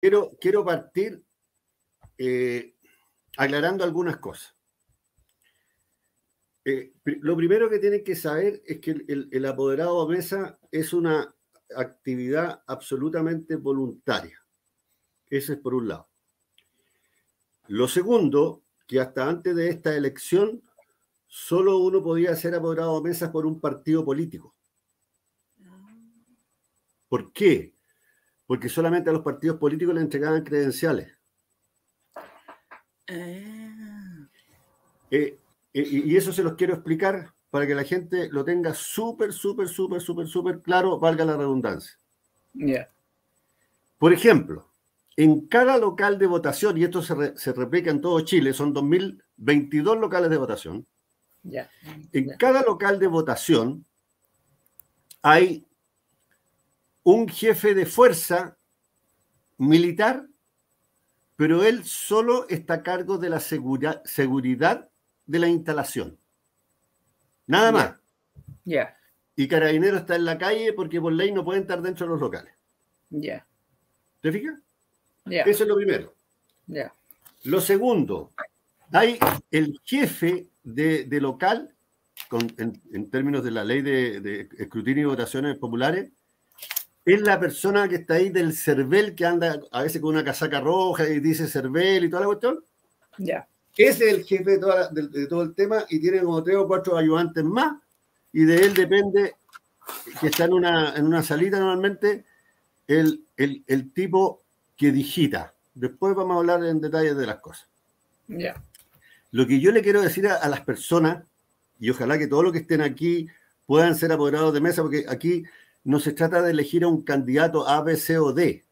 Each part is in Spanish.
Quiero, quiero partir eh, aclarando algunas cosas. Eh, lo primero que tienen que saber es que el, apoderado a mesa es una actividad absolutamente voluntaria. Eso es por un lado. Lo segundo, que hasta antes de esta elección, solo uno podía ser apoderado a mesa por un partido político. Ah. ¿Por qué? porque solamente a los partidos políticos le entregaban credenciales. Ah. Eh, eh, y eso se los quiero explicar para que la gente lo tenga súper, súper, súper, súper, súper claro, valga la redundancia. Por ejemplo, en cada local de votación, y esto se, replica en todo Chile, son 2022 locales de votación. En cada local de votación hay un jefe de fuerza militar, pero él solo está a cargo de la seguridad de la instalación. Nada más. Ya. Y Carabinero está en la calle porque por ley no pueden estar dentro de los locales. Ya. ¿Te fijas? Eso es lo primero. Lo segundo, hay el jefe de, local, en, términos de la ley de, de escrutinio y votaciones populares, es la persona que está ahí del Cervel que anda a veces con una casaca roja y dice Cervel y toda la cuestión. Ya. Yeah. Es el jefe de, todo el tema y tiene como tres o cuatro ayudantes más y de él depende que está en una, en una salita normalmente el, el, tipo que digita. Después vamos a hablar en detalle de las cosas. Ya. Lo que yo le quiero decir a, a, las personas, y ojalá que todos los que estén aquí puedan ser apoderados de mesa, porque aquí no se trata de elegir a un candidato A, B, C o D,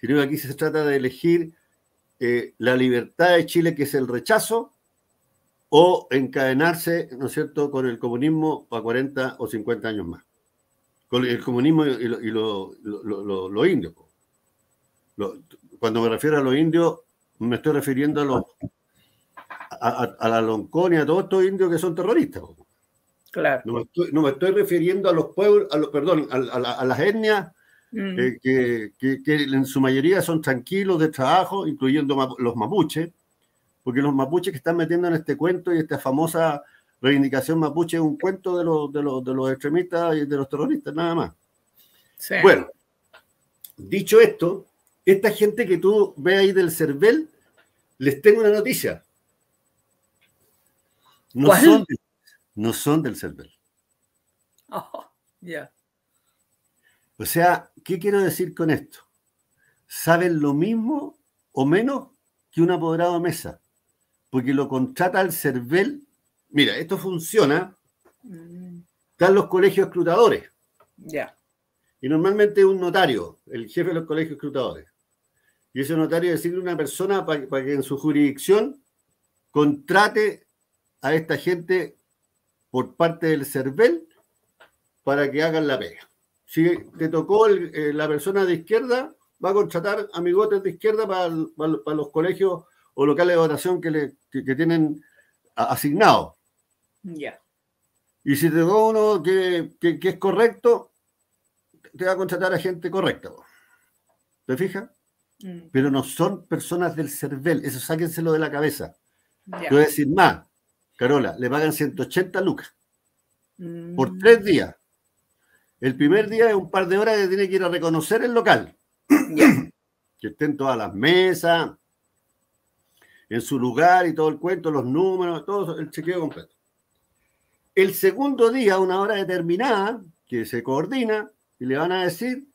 sino que aquí se trata de elegir eh, la libertad de Chile, que es el rechazo, o encadenarse, ¿no es cierto?, con el comunismo a 40 o 50 años más. Con el comunismo y, lo, y cuando me refiero a los indios, me estoy refiriendo a los a, la Lonconia, a todos estos indios que son terroristas. No, me estoy, refiriendo a los pueblos, a perdón, a, las etnias mm. eh, que, en su mayoría son tranquilos de trabajo, incluyendo los mapuches, porque los mapuches que están metiendo en este cuento y esta famosa reivindicación mapuche es un cuento de los, extremistas y de los terroristas, nada más. Bueno, dicho esto, esta gente que tú ves ahí del CERVEL, les tengo una noticia. No son no son del cervel. Oh, ya. O sea, ¿qué quiero decir con esto? Saben lo mismo o menos que un apoderado mesa, porque lo contrata el CERVEL. Mira, esto funciona. Mm. Están los colegios escrutadores. Ya. Y normalmente un notario, el jefe de los colegios escrutadores. Y ese notario decirle una persona para que en su jurisdicción contrate a esta gente por parte del CERVEL para que hagan la pega. Si te tocó eh, la persona de izquierda, va a contratar amigotes de izquierda para, los colegios o locales de votación que, tienen asignados. Ya. Y si te tocó uno que, es correcto, te va a contratar a gente correcta. ¿Te fijas? Mm. Pero no son personas del CERVEL, eso sáquenselo de la cabeza. decir más, Carola, le pagan 180 lucas por mm. tres días. El primer día es un par de horas que tiene que ir a reconocer el local. que estén todas las mesas, en su lugar y todo el cuento, los números, todo el chequeo completo. El segundo día, una hora determinada, que se coordina, y le van a decir,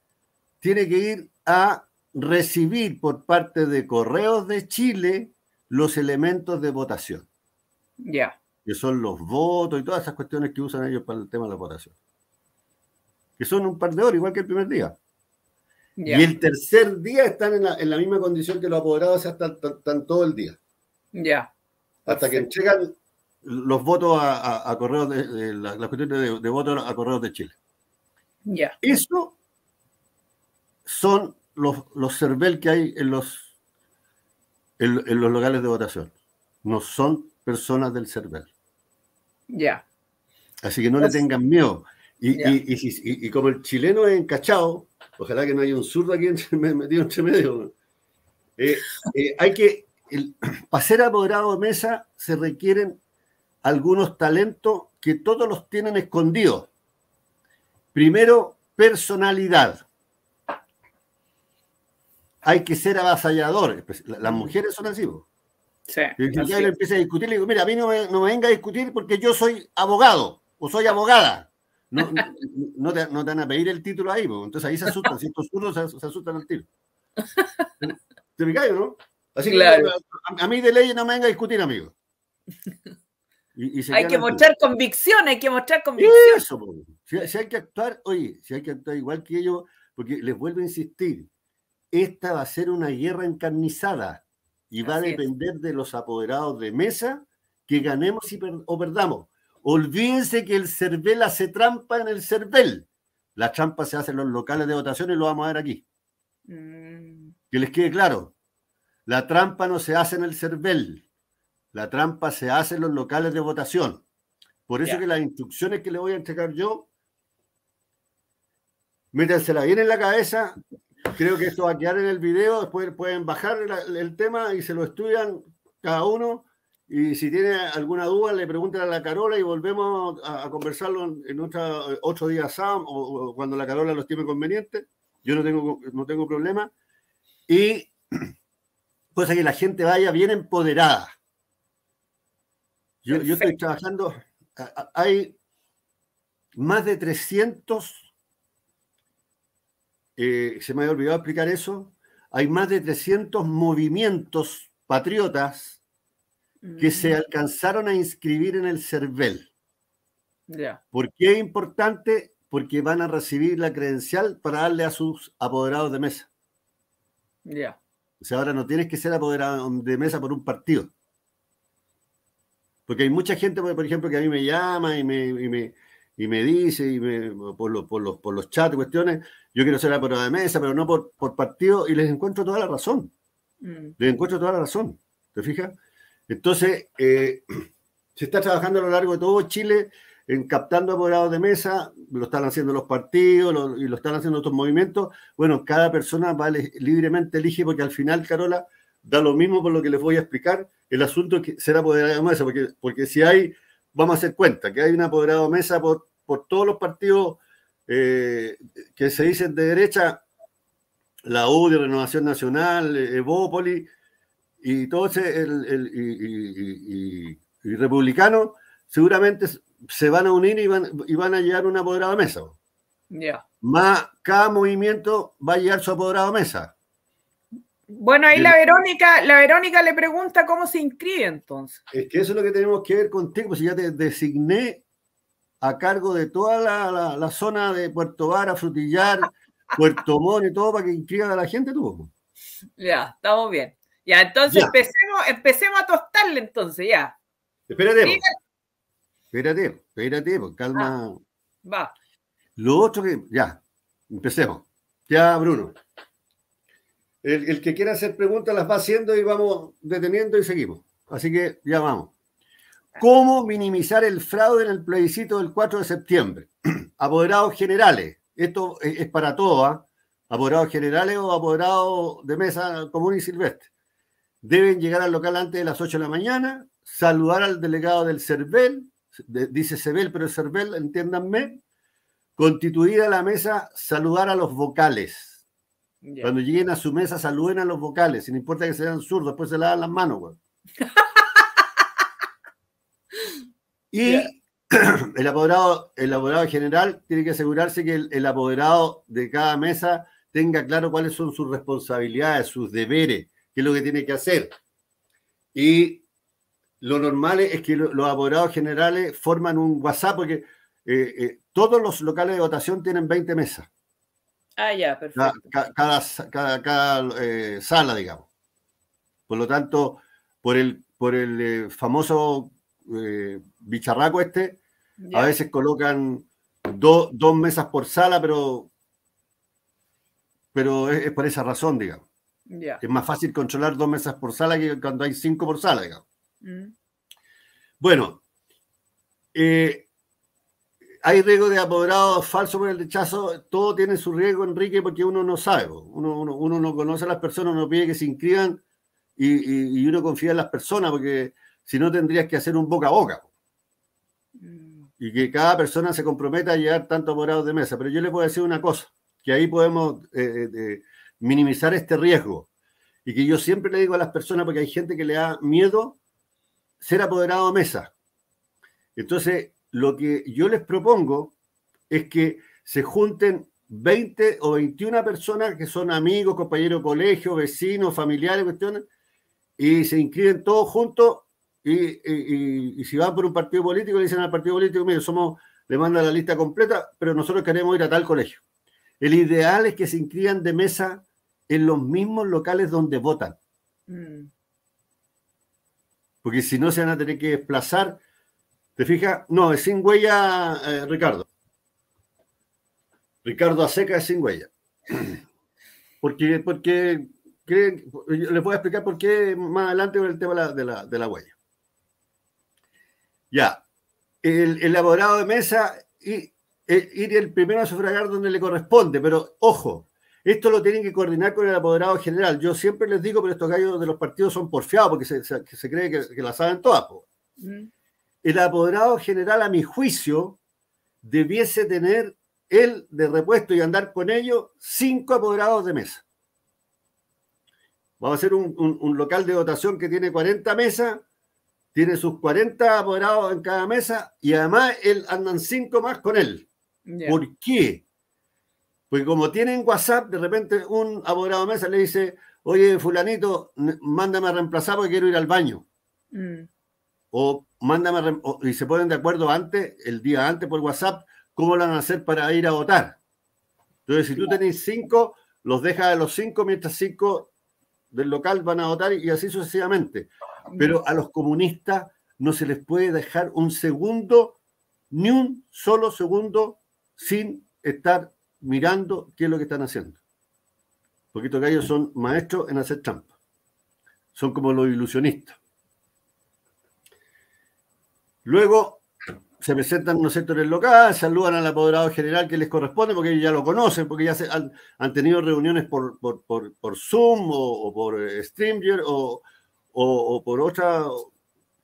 tiene que ir a recibir por parte de Correos de Chile los elementos de votación. Ya. Que son los votos y todas esas cuestiones que usan ellos para el tema de la votación. Que son un par de horas, igual que el primer día. Y el tercer día están en la, misma condición que los apoderados, o sea, están, todo el día. Ya. Hasta que llegan los votos a, a, correos de, las cuestiones de, de, votos a correos de Chile. Ya. Eso son los, los CERVEL que hay en los, en los locales de votación. No son personas del CERVEL. Ya. Así que no le tengan miedo. Y, como el chileno es encachado, ojalá que no haya un zurdo aquí metido entre medio. Eh, eh, hay que, para ser apoderado de mesa se requieren algunos talentos que todos los tienen escondidos. Primero, personalidad. Hay que ser avasallador. Pues, las mm. mujeres son así. Sí, y ya le empieza a discutir, le digo, mira, a mí no me, no venga a discutir porque yo soy abogado o soy abogada. No, no, te, no te, van a pedir el título ahí, entonces ahí se asustan, si estos unos se, asustan al tiro. ¿Te me cae no? Así que a, mí de ley no me venga a discutir, amigo. hay que mostrar convicción, hay que mostrar convicción. Eso, si, hay que actuar, oye, si hay que actuar igual que ellos, porque les vuelvo a insistir, esta va a ser una guerra encarnizada y va a depender de los apoderados de mesa que ganemos y o perdamos. Olvídense que el CERVEL hace trampa en el CERVEL. la trampa se hace en los locales de votación y lo vamos a ver aquí. Mm. Que les quede claro. La trampa no se hace en el CERVEL. La trampa se hace en los locales de votación. Por eso que las instrucciones que le voy a entregar yo, métansela bien en la cabeza Creo que esto va a quedar en el video, después pueden bajar el, tema y se lo estudian cada uno. Y si tiene alguna duda, le preguntan a la Carola y volvemos a, conversarlo en, en otra, otro Sam o, cuando la Carola los tiene conveniente. Yo no tengo, no tengo problema. Y pues que la gente vaya bien empoderada. Yo, yo estoy trabajando, hay más de 300 eh, se me había olvidado explicar eso, hay más de 300 movimientos patriotas que se mm. alcanzaron a inscribir en el CERVEL. ¿Por qué es importante? Porque van a recibir la credencial para darle a sus apoderados de mesa. O sea, ahora no tienes que ser apoderado de mesa por un partido. Porque hay mucha gente, por ejemplo, que a mí me llama y me y me dice, y me, por, los, por, los, por los chats, cuestiones, yo quiero ser apoderado de mesa, pero no por, por partido, y les encuentro toda la razón. Mm. Les encuentro toda la razón, ¿te fijas? Entonces, eh, se está trabajando a lo largo de todo Chile en captando apoderados de mesa, lo están haciendo los partidos y lo están haciendo otros movimientos. Bueno, cada persona vale libremente elige, porque al final, Carola, da lo mismo por lo que les voy a explicar. El asunto es que será apoderado de mesa, porque, porque si hay, vamos a hacer cuenta, que hay un apoderado de mesa por por todos los partidos eh, que se dicen de derecha, la U Renovación Nacional, eh, Evópoli, y todos el, el y, republicano, seguramente se van a unir y van, y van a llegar a una mesa. Más cada movimiento va a llegar su apoderado mesa. Bueno, ahí la Verónica, la Verónica le pregunta cómo se inscribe entonces. Es que eso es lo que tenemos que ver contigo, pues si ya te designé a cargo de toda la, zona de Puerto Vara, Frutillar, Puerto Mon y todo para que inscriban a la gente, tú. Ya, estamos bien. Ya, entonces Empecemos, empecemos a tostarle entonces, ya. Espérate. Espérate, espérate, calma. Ah, va. Lo otro que. Ya, empecemos. Ya, Bruno. El, el que quiera hacer preguntas las va haciendo y vamos deteniendo y seguimos. Así que ya vamos. ¿Cómo minimizar el fraude en el plebiscito del 4 de septiembre? Apoderados generales, esto e-, es para todos, ¿ah? apoderados generales o apoderados de mesa común y silvestre. Deben llegar al local antes de las 8 de la mañana, saludar al delegado del CERVEL, dice CERVEL, pero CERVEL, entiéndanme, constituir a la mesa, saludar a los vocales. Cuando lleguen a su mesa, saluden a los vocales, sin no importa que sean zurdos, después se lavan las manos, güey. Y el, apoderado, el apoderado general tiene que asegurarse que el, apoderado de cada mesa tenga claro cuáles son sus responsabilidades, sus deberes, qué es lo que tiene que hacer. Y lo normal es que los apoderados generales forman un WhatsApp porque eh, eh, todos los locales de votación tienen 20 mesas. Ah, ya, perfecto. Cada, cada, eh, sala, digamos. Por lo tanto, por el, por el famoso eh, bicharraco este. A veces colocan dos mesas por sala, pero, pero es, por esa razón, digamos. Es más fácil controlar dos mesas por sala que cuando hay cinco por sala, digamos. Mm. Bueno, eh, hay riesgo de apoderado falso por el rechazo, todo tiene su riesgo, Enrique, porque uno no sabe, uno, no conoce a las personas, uno pide que se inscriban y, uno confía en las personas, porque si no tendrías que hacer un boca a boca. Mm. Y que cada persona se comprometa a llegar tantos apoderados de mesa. Pero yo les voy a decir una cosa, que ahí podemos eh, eh, minimizar este riesgo. Y que yo siempre le digo a las personas, porque hay gente que le da miedo ser apoderado de mesa. Entonces, lo que yo les propongo es que se junten 20 o 21 personas que son amigos, compañeros de colegio, vecinos, familiares, cuestiones, y se inscriben todos juntos y, si van por un partido político, le dicen al partido político, mire, somos, le mandan la lista completa, pero nosotros queremos ir a tal colegio. El ideal es que se inscriban de mesa en los mismos locales donde votan. Mm. Porque si no, se van a tener que desplazar. ¿Te fijas? No, es sin huella, eh, Ricardo. Ricardo Aseca es sin huella. Porque, porque creen, les voy a explicar por qué más adelante con el tema de la huella. Ya. El, apoderado de mesa y, e, ir el primero a sufragar donde le corresponde, pero ojo, esto lo tienen que coordinar con el apoderado general. Yo siempre les digo, pero estos gallos de los partidos son porfiados porque se, cree que, las la saben todas. Mm. El apoderado general, a mi juicio, debiese tener él de repuesto y andar con ellos cinco apoderados de mesa. Vamos a hacer un, un local de votación que tiene 40 mesas tiene sus 40 apoderados en cada mesa y además él, andan cinco más con él. ¿Por qué? Pues como tienen WhatsApp, de repente un apoderado de mesa le dice, oye, fulanito, mándame a reemplazar porque quiero ir al baño. Mm. O mándame a y se ponen de acuerdo antes, el día antes por WhatsApp, cómo lo van a hacer para ir a votar. Entonces, si tú tenés cinco, los dejas a los cinco, mientras cinco del local van a votar y así sucesivamente. Pero a los comunistas no se les puede dejar un segundo, ni un solo segundo, sin estar mirando qué es lo que están haciendo. Porque estos gallos son maestros en hacer trampa. Son como los ilusionistas. Luego se presentan en los sectores locales, saludan al apoderado general que les corresponde, porque ellos ya lo conocen, porque ya han, tenido reuniones por, por, Zoom o, por Streamer o, o, por otra,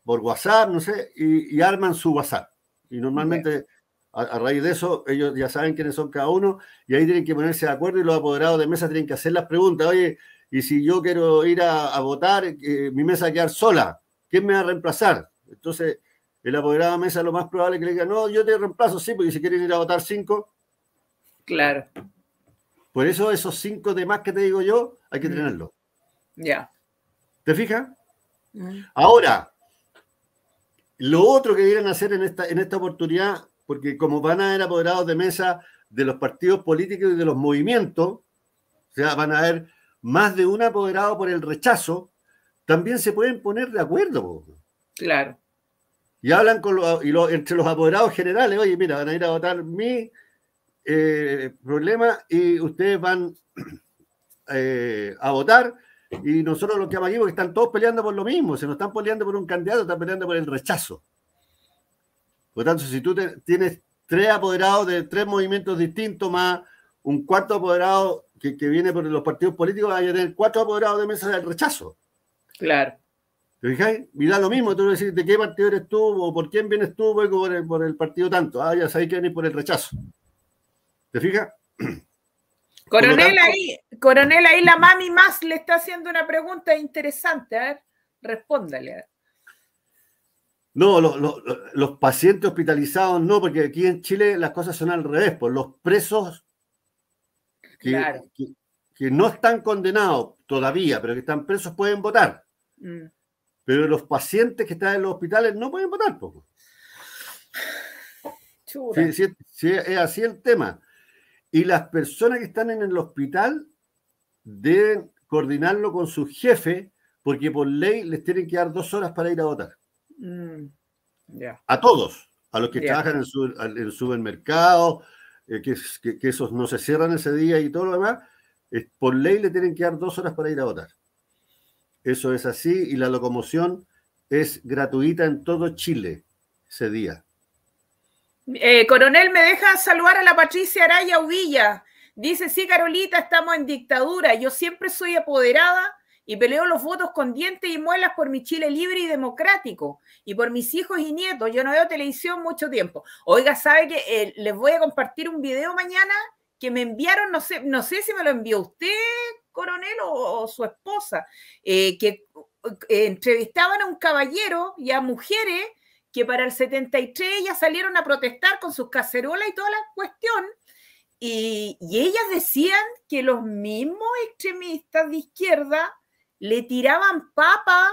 por WhatsApp, no sé, y, arman su WhatsApp. Y normalmente a, raíz de eso ellos ya saben quiénes son cada uno y ahí tienen que ponerse de acuerdo y los apoderados de mesa tienen que hacer las preguntas. Oye, y si yo quiero ir a, votar, eh, mi mesa va a quedar sola, ¿quién me va a reemplazar? Entonces, el apoderado de mesa lo más probable es que le diga, no, yo te reemplazo, sí, porque si quieren ir a votar cinco. Claro. Por eso esos cinco demás más que te digo yo, hay que mm. tenerlo. Ya. ¿Te fijas? Mm. Ahora, lo otro que quieren hacer en esta, en esta oportunidad, porque como van a haber apoderados de mesa de los partidos políticos y de los movimientos, o sea, van a haber más de un apoderado por el rechazo, también se pueden poner de acuerdo. Claro. Y hablan con y los entre los apoderados generales, oye, mira, van a ir a votar mi eh, problema y ustedes van eh, a votar y nosotros lo que que están todos peleando por lo mismo, se nos están peleando por un candidato, están peleando por el rechazo. Por lo tanto, si tú tienes tres apoderados de tres movimientos distintos más un cuarto apoderado que, viene por los partidos políticos, hay que tener cuatro apoderados de mesa del rechazo. Claro. ¿Te fijáis? mira lo mismo, tú decir de qué partido eres tú o por quién vienes tú, por el, por el partido tanto. Ah, ya sabéis que venís por el rechazo. ¿Te fijas? Coronel, ahí, la mami más le está haciendo una pregunta interesante. A ver, respóndale. No, los, pacientes hospitalizados no, porque aquí en Chile las cosas son al revés. Por pues, los presos que, no están condenados todavía, pero que están presos pueden votar. Mm. Pero los pacientes que están en los hospitales no pueden votar. poco. Pues. es así el tema. Y las personas que están en el hospital deben coordinarlo con su jefe, porque por ley les tienen que dar dos horas para ir a votar. Mm, a todos, a los que trabajan en, el supermercado, eh, que, esos no se cierran ese día y todo lo demás, por ley le tienen que dar dos horas para ir a votar. Eso es así y la locomoción es gratuita en todo Chile ese día. Eh, coronel, me deja saludar a la Patricia Araya Uvilla. Dice, sí, Carolita, estamos en dictadura. Yo siempre soy apoderada y peleo los votos con dientes y muelas por mi Chile libre y democrático y por mis hijos y nietos. Yo no veo televisión mucho tiempo. Oiga, ¿sabe que eh, les voy a compartir un video mañana que me enviaron? No sé, no sé si me lo envió usted, coronel, o, su esposa, eh, que entrevistaban a un caballero y a mujeres que para el 73 ya salieron a protestar con sus cacerolas y toda la cuestión. Y, ellas decían que los mismos extremistas de izquierda le tiraban papa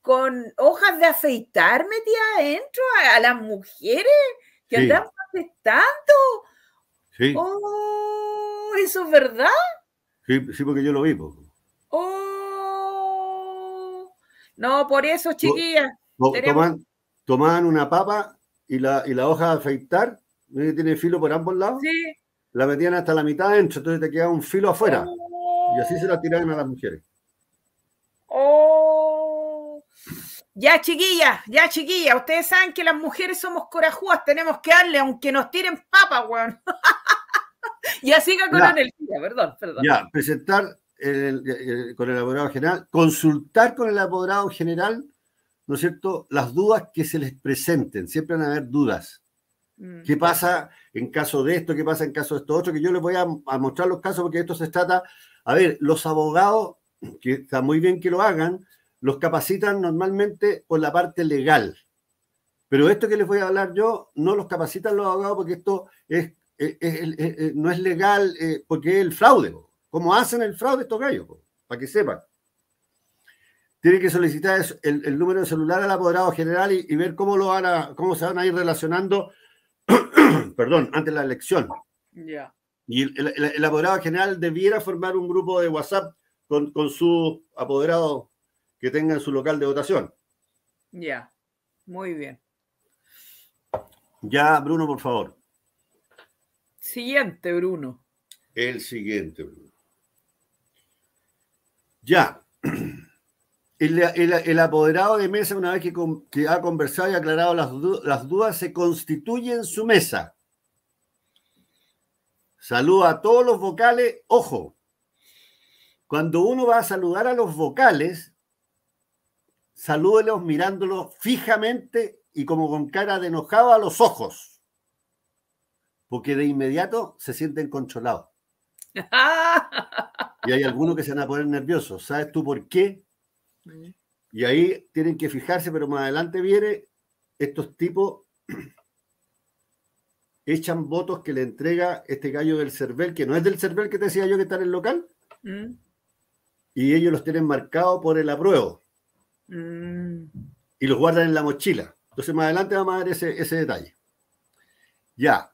con hojas de aceitar metidas adentro a, las mujeres que andaban protestando. Oh, ¿eso es verdad? Sí, porque yo lo vi. Oh, no, por eso, chiquillas tomaban una papa y la, hoja de afeitar, que tiene filo por ambos lados, sí. la metían hasta la mitad adentro, entonces te quedaba un filo afuera. Y así se la tiraban a las mujeres. Oh. Ya, chiquilla, ya, chiquilla, ustedes saben que las mujeres somos corajudas, tenemos que darle, aunque nos tiren papa, weón. así siga con la energía, perdón, perdón. Ya, presentar con el abogado general, consultar con el abogado general ¿no es cierto?, las dudas que se les presenten, siempre van a haber dudas. Mm. ¿Qué pasa en caso de esto? ¿Qué pasa en caso de esto otro? Que yo les voy a, mostrar los casos porque esto se trata, a ver, los abogados, que está muy bien que lo hagan, los capacitan normalmente por la parte legal. Pero esto que les voy a hablar yo, no los capacitan los abogados porque esto es, no es legal, eh, porque es el fraude. ¿Cómo hacen el fraude estos gallos? Para que sepan tiene que solicitar el, número de celular al apoderado general y, ver cómo, lo van a, cómo se van a ir relacionando, perdón, antes de la elección. Ya. Y el, apoderado general debiera formar un grupo de WhatsApp con, su apoderado que tenga en su local de votación. Ya, muy bien. Ya, Bruno, por favor. Siguiente, Bruno. El siguiente, Bruno. Ya. El, apoderado de mesa, una vez que, ha conversado y aclarado las, las, dudas, se constituye en su mesa. Saluda a todos los vocales. Ojo, cuando uno va a saludar a los vocales, salúdelos mirándolos fijamente y como con cara de enojado a los ojos, porque de inmediato se sienten controlados. y hay algunos que se van a poner nerviosos. ¿Sabes tú por qué? Y ahí tienen que fijarse, pero más adelante viene, estos tipos echan votos que le entrega este gallo del Cervel, que no es del Cervel que te decía yo que está en el local, mm. y ellos los tienen marcados por el apruebo. Mm. Y los guardan en la mochila. Entonces más adelante vamos a ver ese, detalle. Ya.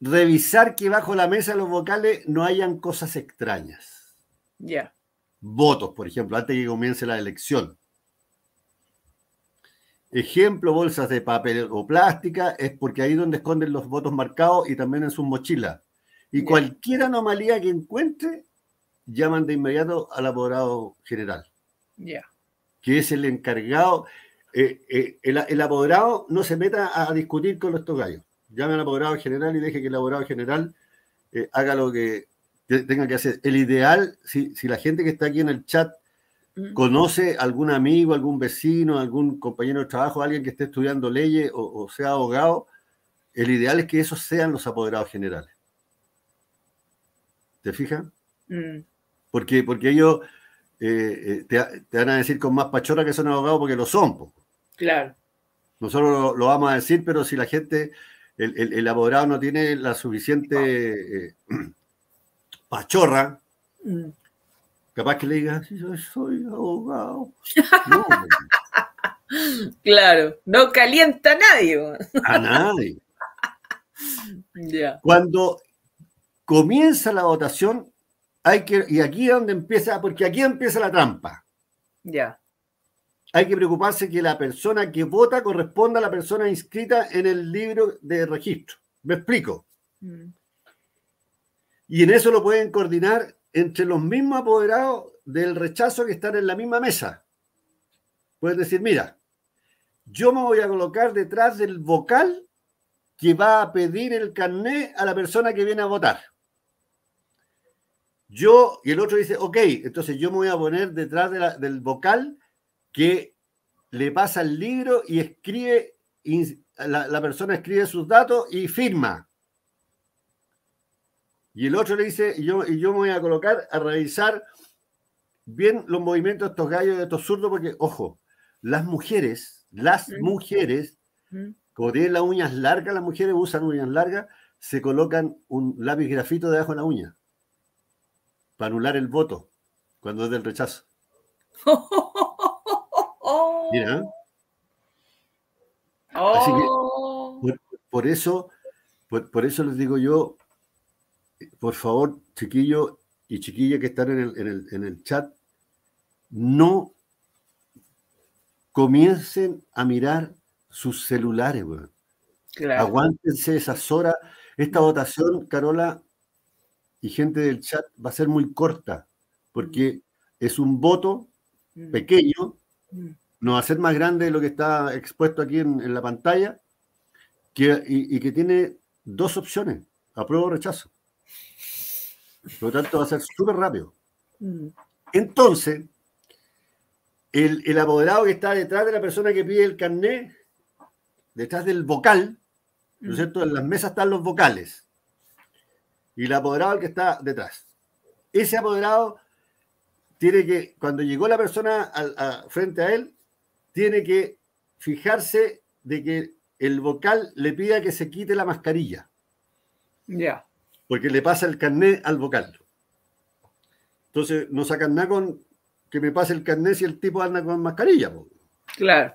Revisar que bajo la mesa los vocales no hayan cosas extrañas. Ya votos, por ejemplo, antes que comience la elección. Ejemplo, bolsas de papel o plástica, es porque ahí donde esconden los votos marcados y también en sus mochilas. Y cualquier anomalía que encuentre, llaman de inmediato al apoderado general. Ya. Que es el encargado. Eh, eh, el, apoderado no se meta a discutir con los tocayos. Llame al apoderado general y deje que el abogado general eh, haga lo que tenga que hacer. El ideal, si, la gente que está aquí en el chat mm. conoce algún amigo, algún vecino, algún compañero de trabajo, alguien que esté estudiando leyes o, sea abogado, el ideal es que esos sean los apoderados generales. ¿Te fijas? Mm. Porque, porque ellos eh, eh, te, van a decir con más pachora que son abogados porque lo son. Claro. Nosotros lo, vamos a decir, pero si la gente, el, el, apoderado no tiene la suficiente... Eh, pachorra, mm. capaz que le diga yo soy abogado. claro, no calienta a nadie. a nadie. Cuando comienza la votación, hay que, y aquí es donde empieza, porque aquí empieza la trampa. Ya. Hay que preocuparse que la persona que vota corresponda a la persona inscrita en el libro de registro. ¿Me explico? Mm. Y en eso lo pueden coordinar entre los mismos apoderados del rechazo que están en la misma mesa. Pueden decir, mira, yo me voy a colocar detrás del vocal que va a pedir el carné a la persona que viene a votar. Yo, y el otro dice, ok, entonces yo me voy a poner detrás del vocal que le pasa el libro y escribe, la, la persona escribe sus datos y firma. Y el otro le dice, y yo, y yo me voy a colocar a revisar bien los movimientos de estos gallos, de estos zurdos, porque, ojo, las mujeres, las mujeres, como tienen las uñas largas, las mujeres usan uñas largas, se colocan un lápiz grafito debajo de la uña para anular el voto cuando es del rechazo. Mira. ¿eh? Oh. por, eso, por, eso les digo yo, por favor, chiquillo y chiquilla que están en el, chat, no comiencen a mirar sus celulares, weón. Aguántense esas horas. Esta mm. votación, Carola y gente del chat, va a ser muy corta, porque mm. es un voto mm. pequeño, no va a ser más grande de lo que está expuesto aquí en, la pantalla, y, y, que tiene dos opciones, apruebo o rechazo. Por lo tanto, va a ser súper rápido. Mm. Entonces, el, apoderado que está detrás de la persona que pide el carnet, detrás del vocal, ¿no es mm. cierto? En las mesas están los vocales. Y el apoderado que está detrás. Ese apoderado tiene que, cuando llegó la persona frente a él, tiene que fijarse de que el vocal le pida que se quite la mascarilla. Ya porque le pasa el carnet al vocal. Entonces, no sacan nada con que me pase el carnet si el tipo anda con mascarilla. Claro,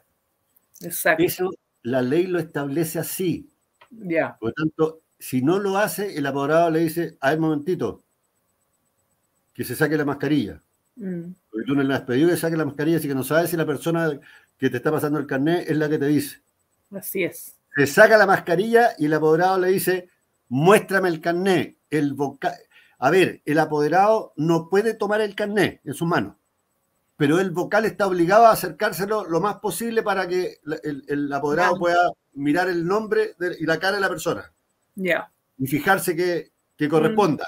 exacto. Eso la ley lo establece así. Ya. Por lo tanto, si no lo hace, el apoderado le dice, a ver, momentito, que se saque la mascarilla. Mm. Porque tú no le has pedido que saque la mascarilla, así que no sabes si la persona que te está pasando el carnet es la que te dice. Así es. Se saca la mascarilla y el apoderado le dice, muéstrame el carné, El vocal... A ver, el apoderado no puede tomar el carné en sus manos, pero el vocal está obligado a acercárselo lo más posible para que el, apoderado pueda mirar el nombre y la cara de la persona. Ya. Y fijarse que, corresponda.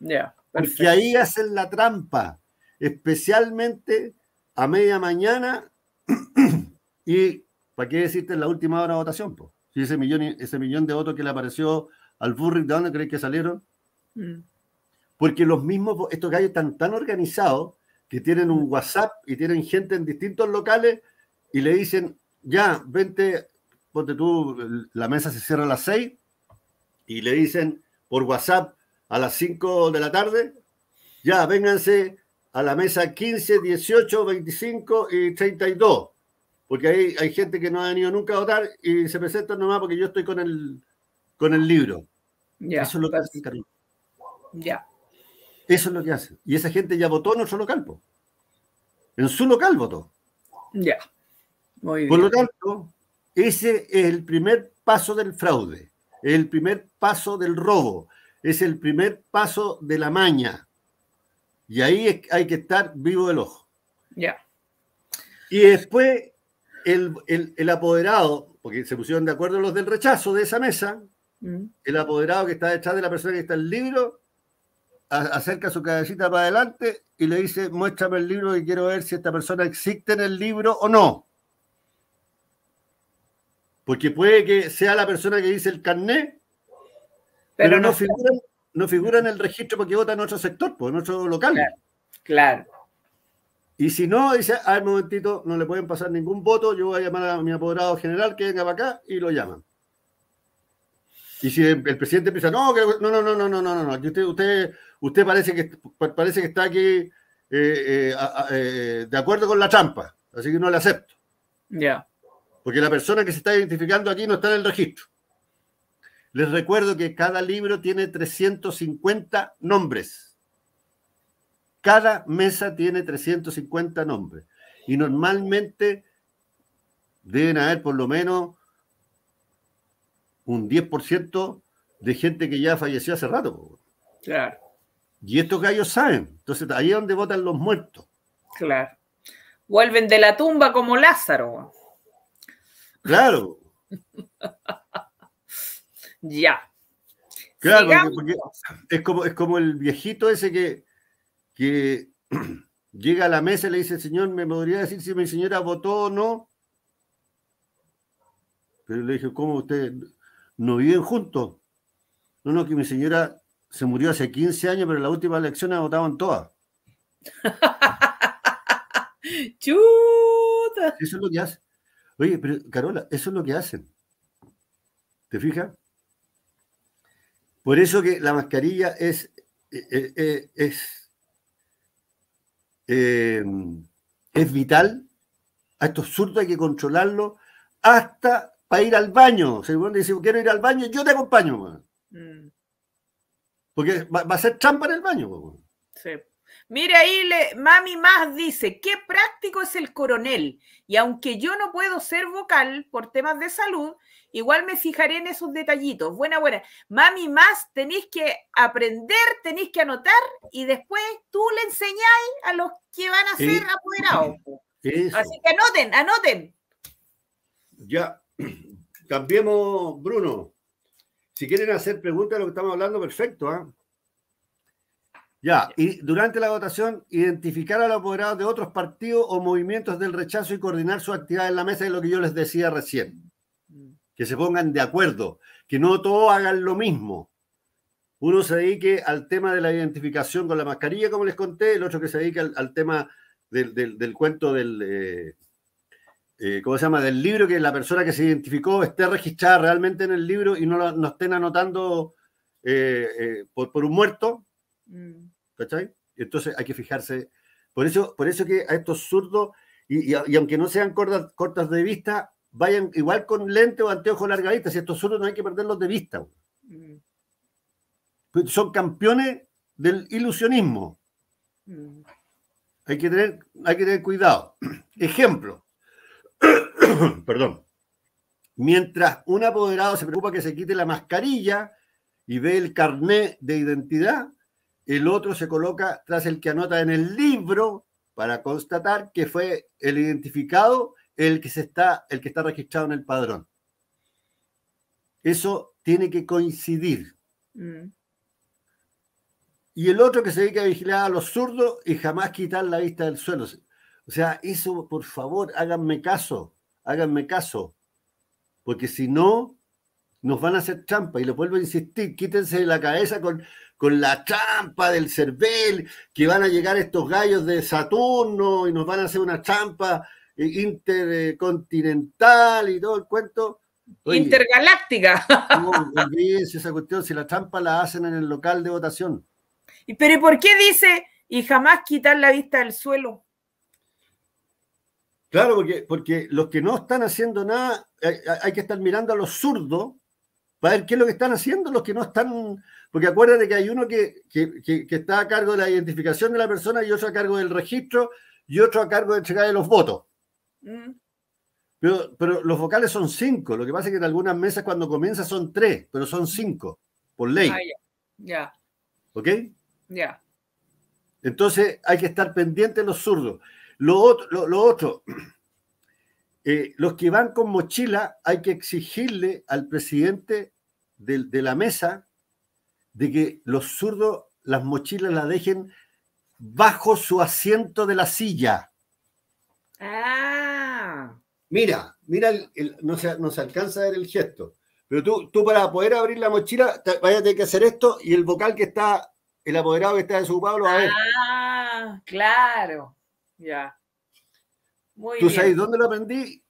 Mm. Ya. Porque ahí hacen la trampa, especialmente a media mañana y, ¿para qué decirte en la última hora de votación? ese millón, ese millón de votos que le apareció al Burrick, ¿de dónde creéis que salieron? Mm. Porque los mismos, estos gallos están tan organizados que tienen un WhatsApp y tienen gente en distintos locales y le dicen, ya, vente, ponte tú, la mesa se cierra a las 6 y le dicen por WhatsApp a las 5 de la tarde, ya, vénganse a la mesa 15, 18, 25 y 32, porque ahí hay gente que no ha venido nunca a votar y se presentan nomás porque yo estoy con el, con el libro. Eso es lo que pues, hacen, Ya. Eso es lo que hace. Y esa gente ya votó en otro local. En su local votó. Ya. Por lo tanto, ese es el primer paso del fraude, es el primer paso del robo, es el primer paso de la maña. Y ahí hay que estar vivo del ojo. Ya. Y después el apoderado, porque se pusieron de acuerdo los del rechazo de esa mesa, Mm. El apoderado que está detrás de la persona que está en el libro acerca su cabecita para adelante y le dice, muéstrame el libro que quiero ver si esta persona existe en el libro o no. Porque puede que sea la persona que dice el carnet, pero, no, figura, en el registro porque vota en otro sector, por pues, en otro local. Claro, Y si no, dice, a ver, momentito, no le pueden pasar ningún voto, yo voy a llamar a mi apoderado general que venga para acá y lo llaman. Y si el presidente piensa, no, no, no, no, no, no, no, no, usted, usted, usted parece que parece que está aquí eh, eh, eh, de acuerdo con la trampa, así que no le acepto. Ya. Porque la persona que se está identificando aquí no está en el registro. Les recuerdo que cada libro tiene 350 nombres. Cada mesa tiene 350 nombres. Y normalmente deben haber por lo menos un 10% de gente que ya falleció hace rato. Claro. Y estos gallos saben. Entonces, ahí es donde votan los muertos. Claro. Vuelven de la tumba como Lázaro. Claro. ya. Claro, porque, es, como, es como el viejito ese que, que llega a la mesa y le dice, señor, ¿me podría decir si mi señora votó o no? Pero le dije, ¿cómo usted? no viven juntos. No, no, que mi señora se murió hace 15 años, pero en la última elección la votaban todas. ¡Chuta! Eso es lo que hacen. Oye, pero Carola, eso es lo que hacen. ¿Te fijas? Por eso que la mascarilla es, eh, eh, eh, es, es vital. A estos surdos hay que controlarlo hasta para ir al baño. Si dice, quiero ir al baño, yo te acompaño, mm. Porque va, a ser trampa en el baño, Sí. Mire ahí, Mami Más dice, qué práctico es el coronel. Y aunque yo no puedo ser vocal por temas de salud, igual me fijaré en esos detallitos. Buena, buena. Mami Más, tenéis que aprender, tenéis que anotar y después tú le enseñáis a los que van a ser apoderados. Así que anoten, anoten. Ya, Cambiemos, Bruno. Si quieren hacer preguntas de lo que estamos hablando, perfecto. ¿ah? Ya, y durante la votación, identificar a los apoderados de otros partidos o movimientos del rechazo y coordinar su actividad en la mesa es lo que yo les decía recién. Que se pongan de acuerdo, que no todos hagan lo mismo. Uno se dedique al tema de la identificación con la mascarilla, como les conté, el otro que se dedique al, tema del, del, cuento del... Eh, eh, ¿cómo se llama?, del libro, que la persona que se identificó esté registrada realmente en el libro y no, lo estén anotando eh, eh, por, un muerto. Mm. ¿Cachai? Entonces hay que fijarse. Por eso, por eso que a estos zurdos, y, aunque no sean cortas, de vista, vayan igual con lente o anteojo larga vista. Si estos zurdos no hay que perderlos de vista. Mm. Son campeones del ilusionismo. Mm. Hay que, tener, hay que tener cuidado. Ejemplo, Perdón. Mientras un apoderado se preocupa que se quite la mascarilla y ve el carné de identidad, el otro se coloca tras el que anota en el libro para constatar que fue el identificado el que, se está, el que está registrado en el padrón. Eso tiene que coincidir. Mm. Y el otro que se dedica a vigilar a los zurdos y jamás quitar la vista del suelo. O sea, eso, por favor, háganme caso háganme caso, porque si no, nos van a hacer trampa. Y les vuelvo a insistir, quítense de la cabeza con, con la trampa del Cervel, que van a llegar estos gallos de Saturno y nos van a hacer una trampa intercontinental y todo el cuento. Intergaláctica. esa cuestión, si la trampa la hacen en el local de votación. ¿Pero y por qué dice y jamás quitar la vista del suelo? Claro, porque, los que no están haciendo nada, hay, que estar mirando a los zurdos para ver qué es lo que están haciendo los que no están. Porque acuérdate que hay uno que, está a cargo de la identificación de la persona y otro a cargo del registro y otro a cargo de entregar los votos. Mm. Pero, pero, los vocales son cinco. Lo que pasa es que en algunas mesas cuando comienza son tres, pero son cinco, por ley. Ah, ya. ¿Ok? Ya. Entonces hay que estar pendiente de los zurdos. Lo otro, eh, los que van con mochila, hay que exigirle al presidente de, la mesa de que los zurdos las mochilas las dejen bajo su asiento de la silla. Ah. Mira, mira, no, se, alcanza a ver el gesto. Pero tú, para poder abrir la mochila, vaya a tener que hacer esto y el vocal que está, el apoderado que está desocupado su va a ver. Ah, claro. Ya. Muy ¿Tú sabes dónde lo aprendí?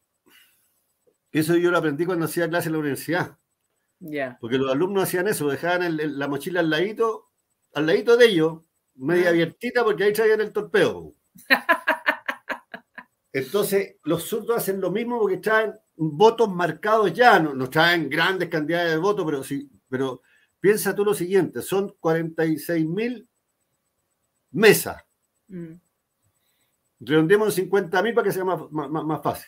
Eso yo lo aprendí cuando hacía clase en la universidad. Ya. Porque los alumnos hacían eso, dejaban la mochila al ladito, al ladito de ellos, media ah. abiertita, porque ahí traían el torpeo. Entonces, los surdos hacen lo mismo porque traen votos marcados ya, no, traen grandes cantidades de votos, pero, sí, pero piensa tú lo siguiente, son 46 mil mesas. Mm. Redondemos en mil para que sea más, fácil.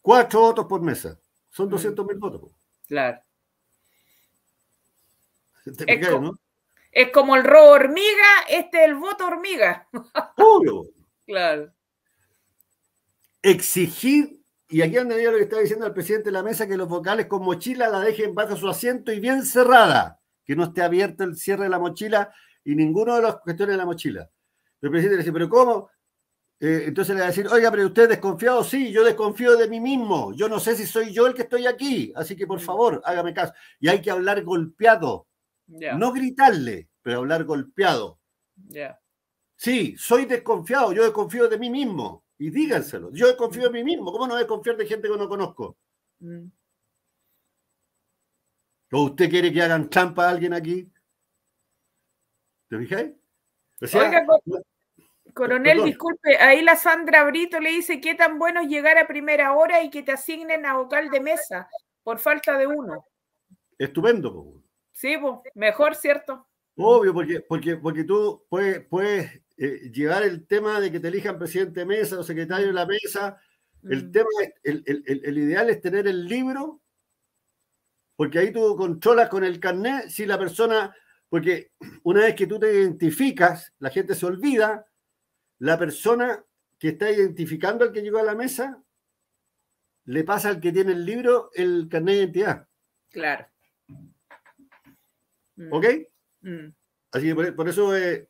Cuatro votos por mesa. Son 200 mm. mil votos. Claro. es, como el robo hormiga, este es el voto hormiga. Claro. Exigir, y aquí donde lo que está diciendo el presidente de la mesa, que los vocales con mochila la dejen bajo su asiento y bien cerrada, que no esté abierta el cierre de la mochila y ninguno de los cuestiones de la mochila. El presidente le dice, pero ¿cómo? Eh, entonces le va a decir, oiga, pero usted es desconfiado, sí, yo desconfío de mí mismo, yo no sé si soy yo el que estoy aquí, así que por mm. favor, hágame caso. Y hay que hablar golpeado, no gritarle, pero hablar golpeado. Sí, soy desconfiado, yo desconfío de mí mismo, y díganselo, yo desconfío de mí mismo, ¿cómo no desconfiar de gente que no conozco? Mm. ¿O usted quiere que hagan trampa a alguien aquí? ¿Te fijáis? Coronel, disculpe, ahí la Sandra Brito le dice qué tan bueno es llegar a primera hora y que te asignen a vocal de mesa por falta de uno. Estupendo. Sí, mejor, ¿cierto? Obvio, porque, porque, porque tú puedes, puedes eh, llevar el tema de que te elijan presidente de mesa o secretario de la mesa. El mm. tema, el, ideal es tener el libro, porque ahí tú controlas con el carnet si la persona, porque una vez que tú te identificas, la gente se olvida la persona que está identificando al que llegó a la mesa le pasa al que tiene el libro el carnet de identidad. Claro. Mm. ¿Ok? Mm. Así que por, eso, eh,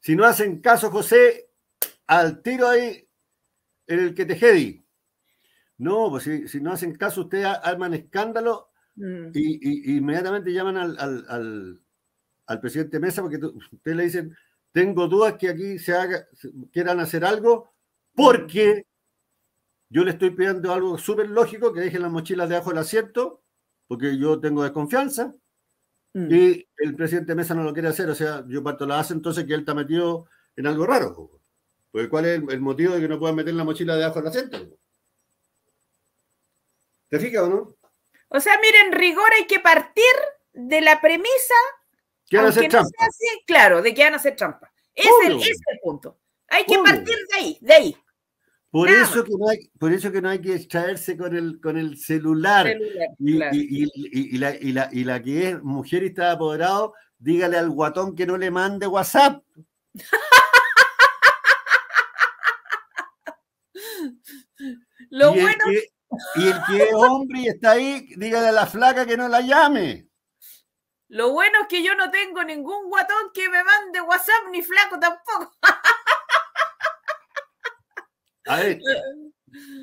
si no hacen caso, José, al tiro ahí en el que te jedi. No, pues si, no hacen caso, ustedes arman escándalo e inmediatamente llaman al, al, presidente Mesa porque ustedes le dicen, tengo dudas que aquí se haga, quieran hacer algo porque yo le estoy pidiendo algo súper lógico, que dejen las mochilas debajo del asiento, porque yo tengo desconfianza. Mm. Y el presidente Mesa no lo quiere hacer, o sea, yo parto la hace entonces que él está metido en algo raro. Porque pues, ¿cuál es el, motivo de que no puedan meter la mochila debajo del asiento? ¿Te fijas o no? O sea, miren, rigor hay que partir de la premisa a hacer trampa. claro, de que van a hacer trampa. Es el, es el, punto. Hay que partir de ahí, de ahí. Por eso, que no hay, por eso que no hay que extraerse con el, con el celular. y, la, que es mujer y está apoderado, dígale al guatón que no le mande WhatsApp. y el que es hombre y está ahí, dígale a la flaca que no la llame. Lo bueno es que yo no tengo ningún guatón que me mande WhatsApp ni flaco tampoco.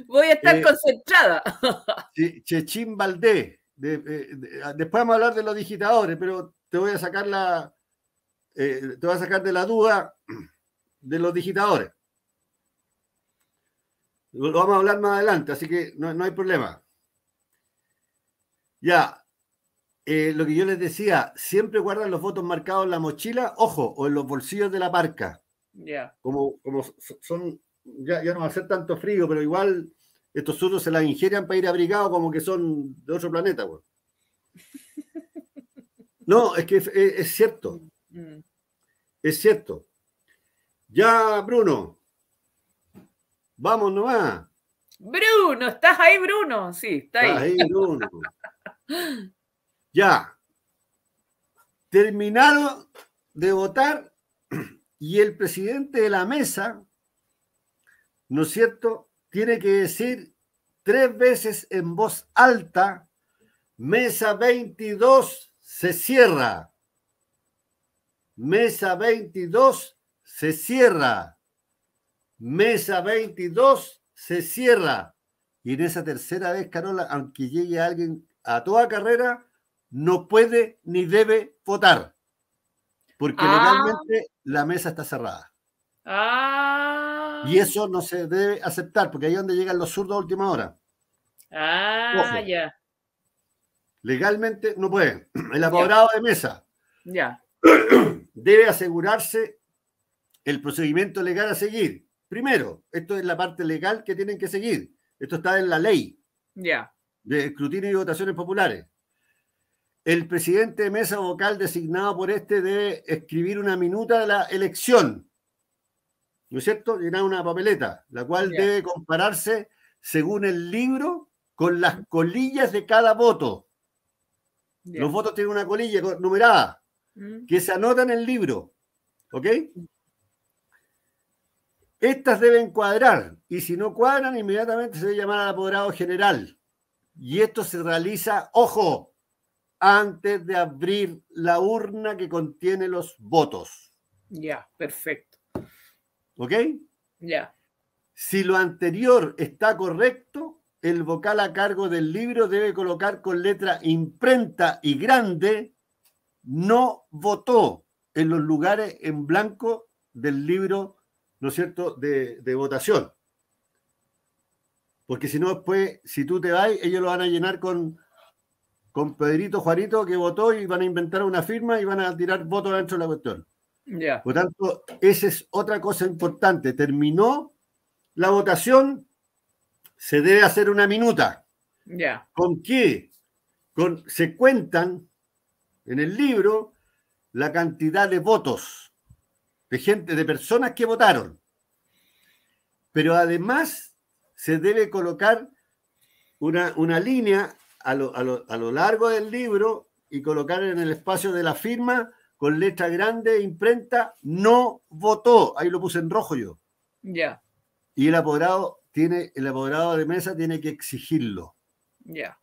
Voy a estar eh, concentrada. Chechín Valdés. Eh, ah, después vamos a hablar de los digitadores, pero te voy a sacar la. Eh, te a sacar de la duda de los digitadores. Lo vamos a hablar más adelante, así que no, no hay problema. Ya, eh, lo que yo les decía, siempre guardan los votos marcados en la mochila, ojo, o en los bolsillos de la parca. Como, como son, ya, no va a ser tanto frío, pero igual estos surdos se las ingerían para ir abrigados como que son de otro planeta, No, es que es, cierto. Mm. Es cierto. Ya, Bruno. Vamos nomás. Bruno, ¿estás ahí, Bruno? Sí, está ahí. ahí, Bruno. Ya. Terminaron de votar y el presidente de la mesa, ¿no es cierto?, tiene que decir tres veces en voz alta, mesa 22 se cierra. Mesa 22 se cierra. Mesa 22 se cierra. Y en esa tercera vez, Carola, aunque llegue alguien a toda carrera, no puede ni debe votar, porque ah. legalmente la mesa está cerrada. Ah. Y eso no se debe aceptar, porque ahí es donde llegan los zurdos a última hora. Ah, ya. Legalmente no puede, El apoderado de mesa ya debe asegurarse el procedimiento legal a seguir. Primero, esto es la parte legal que tienen que seguir. Esto está en la ley de escrutinio y votaciones populares el presidente de mesa vocal designado por este debe escribir una minuta de la elección, ¿no es cierto? Llenar una papeleta, la cual debe compararse según el libro con las colillas de cada voto. Los votos tienen una colilla numerada mm. que se anota en el libro, ¿ok? Estas deben cuadrar y si no cuadran, inmediatamente se debe llamar al apoderado general. Y esto se realiza, ojo, antes de abrir la urna que contiene los votos. Ya, perfecto. ¿Ok? Ya. Si lo anterior está correcto, el vocal a cargo del libro debe colocar con letra imprenta y grande, no votó en los lugares en blanco del libro, ¿no es cierto?, de, de votación. Porque si no, después, si tú te vas, ellos lo van a llenar con con Pedrito Juarito que votó y van a inventar una firma y van a tirar votos dentro de la cuestión. Por tanto, esa es otra cosa importante. Terminó la votación, se debe hacer una minuta. Ya. ¿Con qué? Con, se cuentan en el libro la cantidad de votos de gente, de personas que votaron. Pero además se debe colocar una, una línea a lo, largo del libro y colocar en el espacio de la firma con letra grande, imprenta, no votó. Ahí lo puse en rojo yo. Ya. Y el apoderado tiene, el apoderado de mesa tiene que exigirlo. Ya.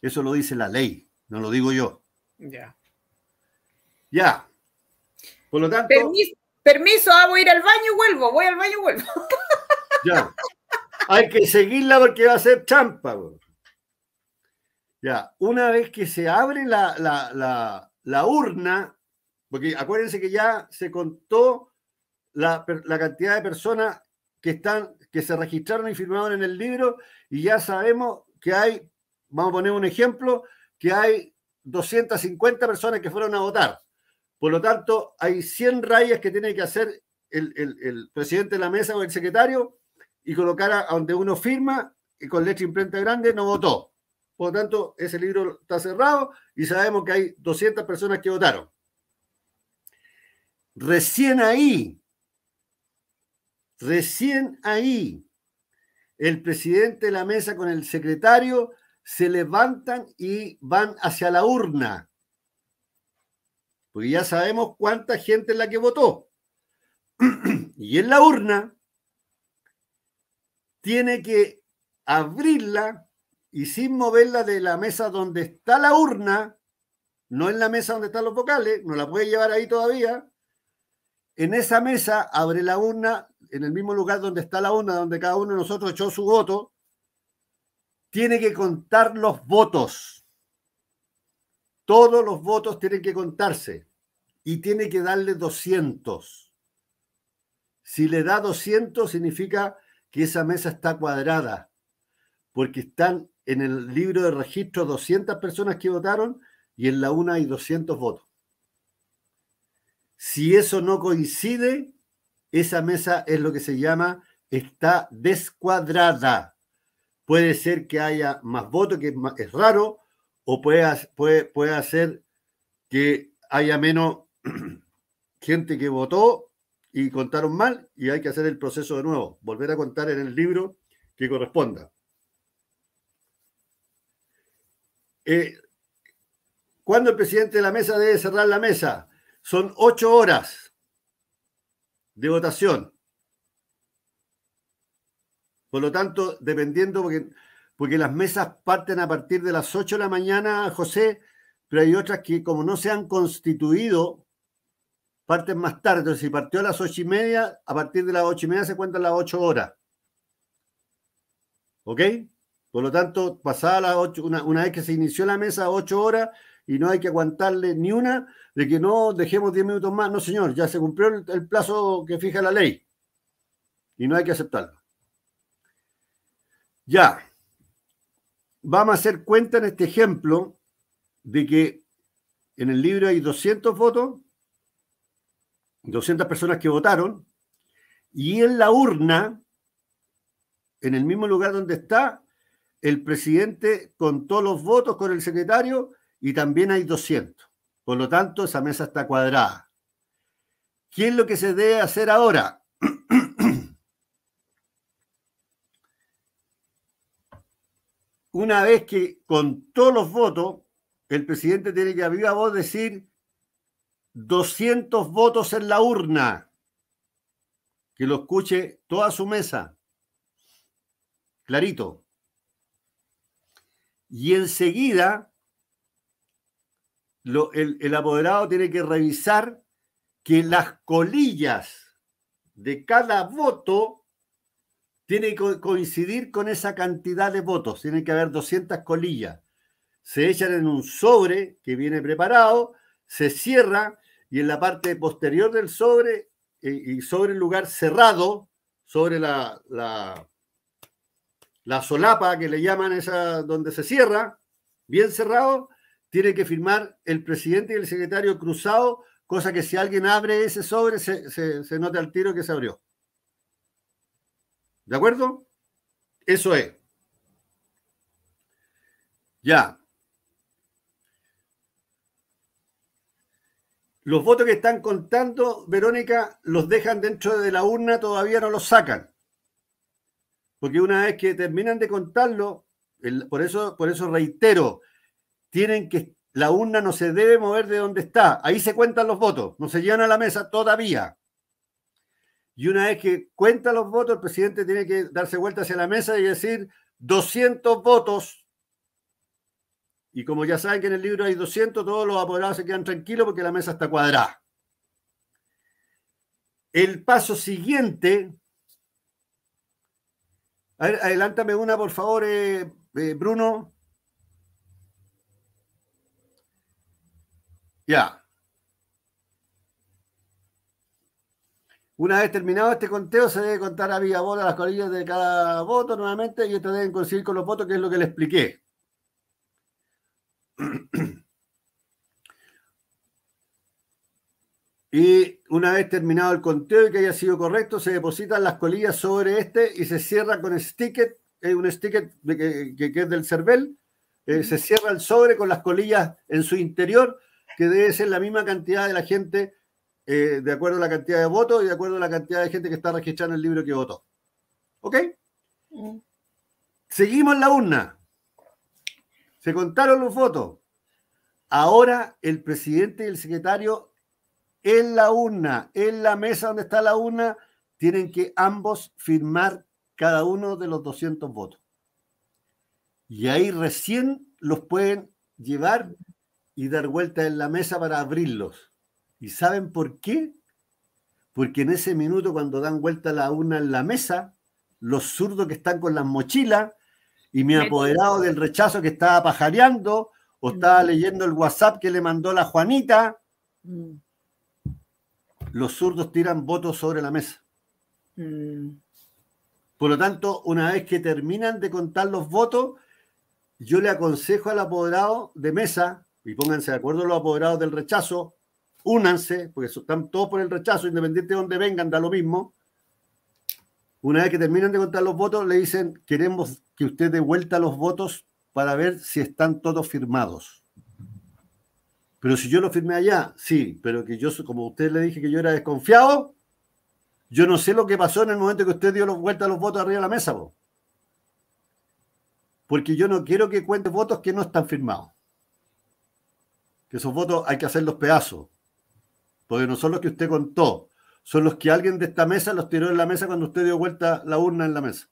Eso lo dice la ley, no lo digo yo. Ya. Ya. Por lo tanto. Permiso, permiso ah, voy a ir al baño y vuelvo, voy al baño y vuelvo. Ya. Hay que seguirla porque va a ser champa ya, una vez que se abre la, la, la, urna, porque acuérdense que ya se contó la, cantidad de personas que están, que se registraron y firmaron en el libro, y ya sabemos que hay, vamos a poner un ejemplo, que hay 250 personas que fueron a votar. Por lo tanto, hay 100 rayas que tiene que hacer el, el, presidente de la mesa o el secretario y colocar a, donde uno firma y con letra imprenta grande no votó. Por lo tanto, ese libro está cerrado y sabemos que hay 200 personas que votaron. Recién ahí, recién ahí, el presidente de la mesa con el secretario se levantan y van hacia la urna. Porque ya sabemos cuánta gente es la que votó. y en la urna tiene que abrirla y sin moverla de la mesa donde está la urna, no en la mesa donde están los vocales, no la puede llevar ahí todavía. En esa mesa abre la urna, en el mismo lugar donde está la urna, donde cada uno de nosotros echó su voto, tiene que contar los votos. Todos los votos tienen que contarse y tiene que darle 200. Si le da 200 significa que esa mesa está cuadrada, porque están en el libro de registro 200 personas que votaron y en la una hay 200 votos. Si eso no coincide, esa mesa es lo que se llama está descuadrada. Puede ser que haya más votos, que es raro, o puede, puede, puede hacer que haya menos gente que votó y contaron mal y hay que hacer el proceso de nuevo, volver a contar en el libro que corresponda. Eh, ¿Cuándo el presidente de la mesa debe cerrar la mesa? Son ocho horas de votación. Por lo tanto, dependiendo, porque, porque las mesas parten a partir de las ocho de la mañana, José, pero hay otras que como no se han constituido, parten más tarde. Entonces, si partió a las ocho y media, a partir de las ocho y media se cuentan las ocho horas. ¿Ok? Por lo tanto, pasada las ocho, una, vez que se inició la mesa, ocho horas, y no hay que aguantarle ni una de que no dejemos diez minutos más. No, señor, ya se cumplió el, el plazo que fija la ley. Y no hay que aceptarlo. Ya. Vamos a hacer cuenta en este ejemplo de que en el libro hay 200 votos, 200 personas que votaron, y en la urna, en el mismo lugar donde está, el presidente contó los votos con el secretario y también hay 200. Por lo tanto, esa mesa está cuadrada. ¿Qué es lo que se debe hacer ahora? Una vez que contó los votos, el presidente tiene que a viva voz decir 200 votos en la urna. Que lo escuche toda su mesa. Clarito y enseguida el, apoderado tiene que revisar que las colillas de cada voto tiene que coincidir con esa cantidad de votos. Tiene que haber 200 colillas. Se echan en un sobre que viene preparado, se cierra y en la parte posterior del sobre, eh, y sobre el lugar cerrado, sobre la, la solapa que le llaman esa donde se cierra, bien cerrado, tiene que firmar el presidente y el secretario cruzado, cosa que si alguien abre ese sobre se, se, se nota al tiro que se abrió. ¿De acuerdo? Eso es. Ya. Los votos que están contando, Verónica, los dejan dentro de la urna, todavía no los sacan porque una vez que terminan de contarlo, por, eso, por eso reitero, tienen que, la urna no se debe mover de donde está, ahí se cuentan los votos, no se llevan a la mesa todavía. Y una vez que cuenta los votos, el presidente tiene que darse vuelta hacia la mesa y decir 200 votos. Y como ya saben que en el libro hay 200, todos los apoderados se quedan tranquilos porque la mesa está cuadrada. El paso siguiente adelántame una, por favor, eh, eh, Bruno. Ya. Una vez terminado este conteo, se debe contar a vía bola las colillas de cada voto nuevamente y ustedes deben coincidir con los votos, que es lo que le expliqué. Y una vez terminado el conteo y que haya sido correcto, se depositan las colillas sobre este y se cierra con sticker, eh, un sticker que, es del cervel. Eh, se cierra el sobre con las colillas en su interior, que debe ser la misma cantidad de la gente, eh, de acuerdo a la cantidad de votos y de acuerdo a la cantidad de gente que está registrando el libro que votó. ¿Ok? Seguimos la urna. Se contaron los votos. Ahora el presidente y el secretario en la una, en la mesa donde está la una, tienen que ambos firmar cada uno de los 200 votos. Y ahí recién los pueden llevar y dar vuelta en la mesa para abrirlos. ¿Y saben por qué? Porque en ese minuto cuando dan vuelta la una en la mesa, los zurdos que están con las mochilas y mi apoderado del rechazo que estaba pajareando o estaba mm. leyendo el WhatsApp que le mandó la Juanita, mm los zurdos tiran votos sobre la mesa. Mm. Por lo tanto, una vez que terminan de contar los votos, yo le aconsejo al apoderado de mesa, y pónganse de acuerdo los apoderados del rechazo, únanse, porque están todos por el rechazo, independiente de donde vengan, da lo mismo. Una vez que terminan de contar los votos, le dicen, queremos que usted dé vuelta los votos para ver si están todos firmados. Pero si yo lo firmé allá, sí, pero que yo, como usted le dije que yo era desconfiado, yo no sé lo que pasó en el momento que usted dio vuelta a los votos arriba de la mesa, Porque yo no quiero que cuente votos que no están firmados. Que esos votos hay que hacerlos pedazos. Porque no son los que usted contó. Son los que alguien de esta mesa los tiró en la mesa cuando usted dio vuelta la urna en la mesa.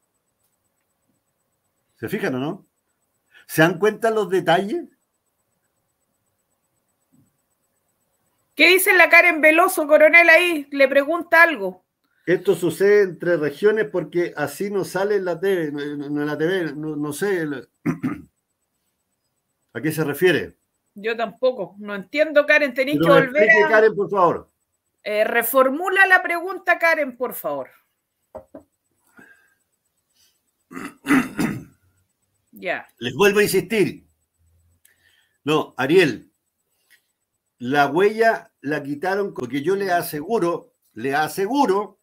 ¿Se fijan o no? ¿Se dan cuenta los detalles? ¿Qué dice la Karen Veloso, coronel, ahí? Le pregunta algo. Esto sucede entre regiones porque así no sale en la TV, no, en la TV, no, sé a qué se refiere. Yo tampoco, no entiendo, Karen, tenéis que volver Karen, por favor. Eh, reformula la pregunta, Karen, por favor. Ya. Les vuelvo a insistir. No, Ariel, la huella la quitaron porque yo le aseguro, le aseguro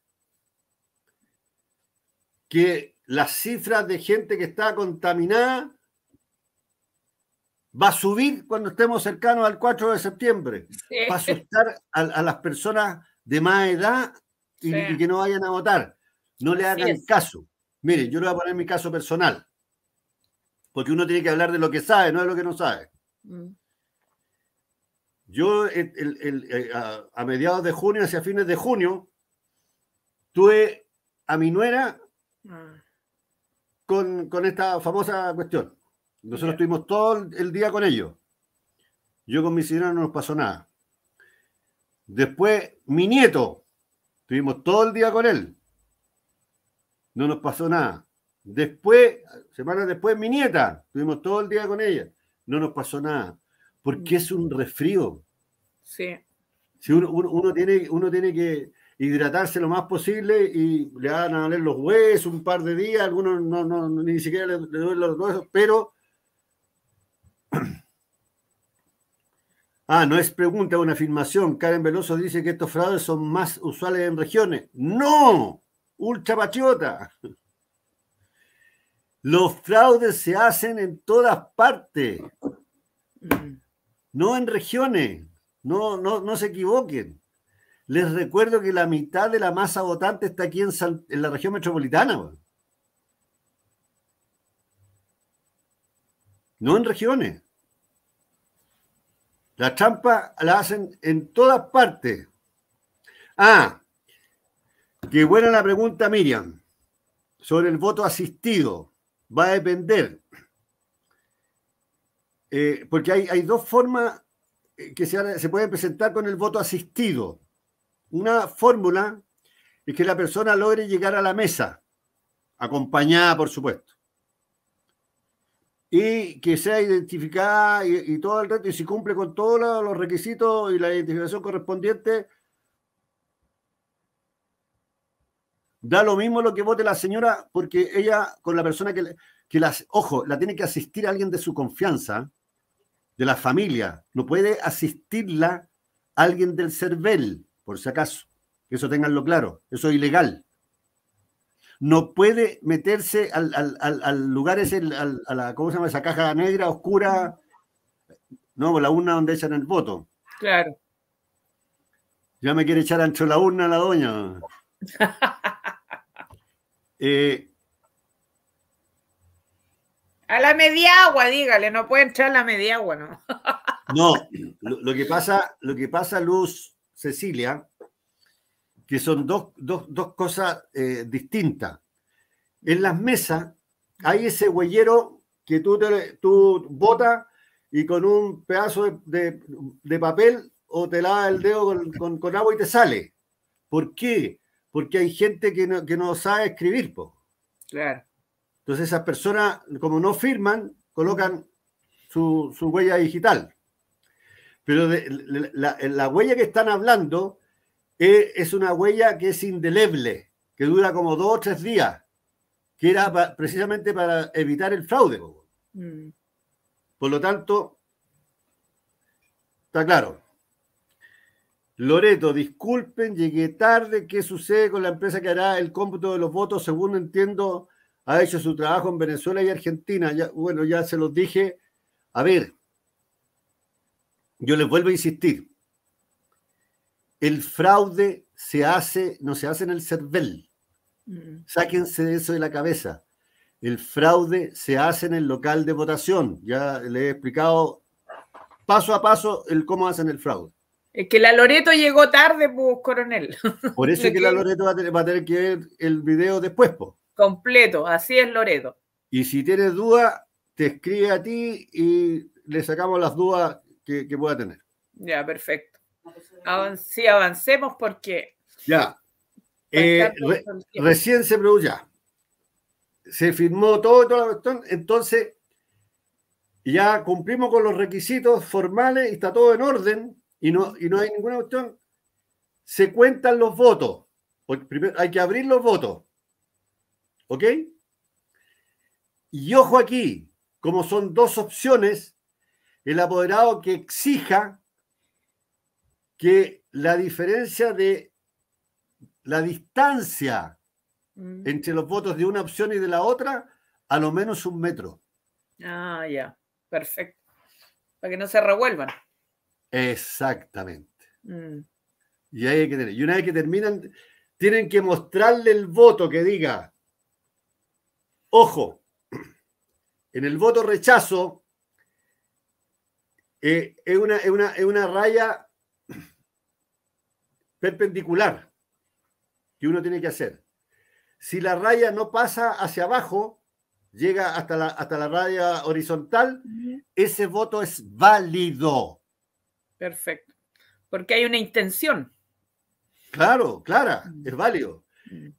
que las cifras de gente que está contaminada va a subir cuando estemos cercanos al 4 de septiembre. Va a asustar a, las personas de más edad y, que no vayan a votar. No le hagan caso. Mire, yo le voy a poner mi caso personal. Porque uno tiene que hablar de lo que sabe, no de lo que no sabe. Mm. Yo eh, a, mediados de junio, hacia fines de junio, tuve a mi nuera ah. con, con esta famosa cuestión. Nosotros estuvimos todo el día con ellos. Yo con mi señora no nos pasó nada. Después, mi nieto, estuvimos todo el día con él. No nos pasó nada. Después, semanas después, mi nieta, estuvimos todo el día con ella. No nos pasó nada porque mm. es un resfrío. Sí. Si uno, tiene, uno tiene que hidratarse lo más posible y le van a doler los huesos un par de días, algunos ni siquiera le, duelen los huesos, pero... Ah, no es pregunta, es una afirmación. Karen Veloso dice que estos fraudes son más usuales en regiones. ¡No! patriota Los fraudes se hacen en todas partes, mm. no en regiones. No, no, no se equivoquen. Les recuerdo que la mitad de la masa votante está aquí en, la región metropolitana. No en regiones. La trampa la hacen en todas partes. Ah, qué buena la pregunta, Miriam, sobre el voto asistido. Va a depender. Eh, porque hay dos formas eh, que se, se pueden presentar con el voto asistido. Una fórmula es que la persona logre llegar a la mesa, acompañada, por supuesto y que sea identificada y, todo el resto y si cumple con todos los requisitos y la identificación correspondiente, da lo mismo lo que vote la señora, porque ella con la persona que, que las, ojo, la tiene que asistir a alguien de su confianza, de la familia. No puede asistirla alguien del CERVEL, por si acaso. que Eso tenganlo claro. Eso es ilegal. No puede meterse al, lugar ese, a la, ¿cómo se llama? Esa caja negra, oscura, no, pues la urna donde echan el voto. Claro. Ya me quiere echar ancho la urna la doña. Eh, a la media agua, dígale, no puede entrar a la media agua, ¿no? No, lo, que pasa, lo que pasa, Luz Cecilia, que son dos, dos, dos cosas eh, distintas. En las mesas hay ese huellero que tú, tú botas y con un pedazo de, papel o te lavas el dedo con, agua y te sale. ¿Por qué? Porque hay gente que no, que no sabe escribir, Claro. Entonces esas personas, como no firman, colocan su, huella digital. Pero la, huella que están hablando eh, es, una huella que es indeleble, que dura como dos o tres días, que era precisamente para evitar el fraude. Mm. Por lo tanto, está claro. Loreto, disculpen, llegué tarde. ¿Qué sucede con la empresa que hará el cómputo de los votos? Según entiendo, ha hecho su trabajo en Venezuela y Argentina. Ya, bueno, ya se los dije. A ver, yo les vuelvo a insistir. El fraude se hace, no se hace en el CERVEL. Mm. Sáquense de eso de la cabeza. El fraude se hace en el local de votación. Ya le he explicado paso a paso el cómo hacen el fraude. Es que la Loreto llegó tarde, pues, coronel. Por eso es que la Loreto va a, tener, que ver el video después, pues. Completo, así es Loreto. Y si tienes dudas, te escribe a ti y le sacamos las dudas que, pueda tener. Ya, perfecto. sí, avancemos porque... Ya. Eh, recién se produjo Se firmó todo, toda la cuestión. Entonces, ya cumplimos con los requisitos formales y está todo en orden y no, y no hay ninguna cuestión. Se cuentan los votos. Primero hay que abrir los votos. ¿Ok? Y ojo aquí, como son dos opciones, el apoderado que exija que la diferencia de la distancia mm. entre los votos de una opción y de la otra, a lo menos un metro. Ah, ya, perfecto. Para que no se revuelvan. Exactamente. Mm. Y ahí hay que tener. Y una vez que terminan, tienen que mostrarle el voto que diga, Ojo, en el voto rechazo eh, es, una, es, una, raya perpendicular que uno tiene que hacer. Si la raya no pasa hacia abajo, llega hasta la, hasta la raya horizontal, ese voto es válido. Perfecto. Porque hay una intención. Claro, clara, es válido.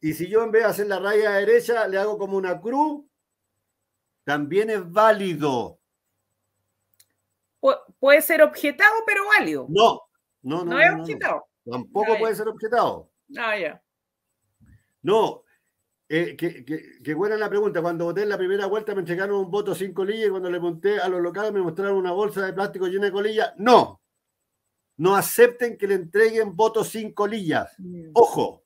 Y si yo en vez de hacer la raya derecha, le hago como una cruz, también es válido. puede ser objetado, pero válido. No, no, no. No, es objetado. Tampoco puede ser objetado. Ah, ya. No, eh, que, que, que, buena la pregunta. Cuando voté en la primera vuelta me entregaron un voto sin colillas y cuando le monté a los locales me mostraron una bolsa de plástico llena de colillas. No, no acepten que le entreguen votos sin colillas. Ojo,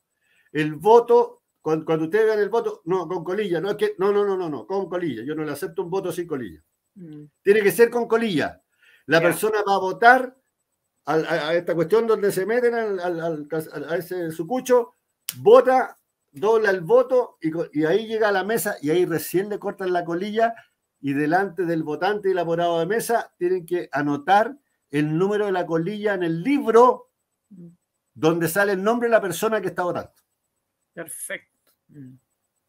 el voto, cuando, cuando ustedes el voto, no, con colilla, no es que, no, no, no, no, no, con colilla, yo no le acepto un voto sin colilla. Mm. Tiene que ser con colilla. La persona va a votar a, esta cuestión donde se meten al, al, a ese sucucho, vota, dobla el voto y, ahí llega a la mesa y ahí recién le cortan la colilla y delante del votante y elaborado de mesa tienen que anotar el número de la colilla en el libro mm. donde sale el nombre de la persona que está votando. Perfecto. Mm.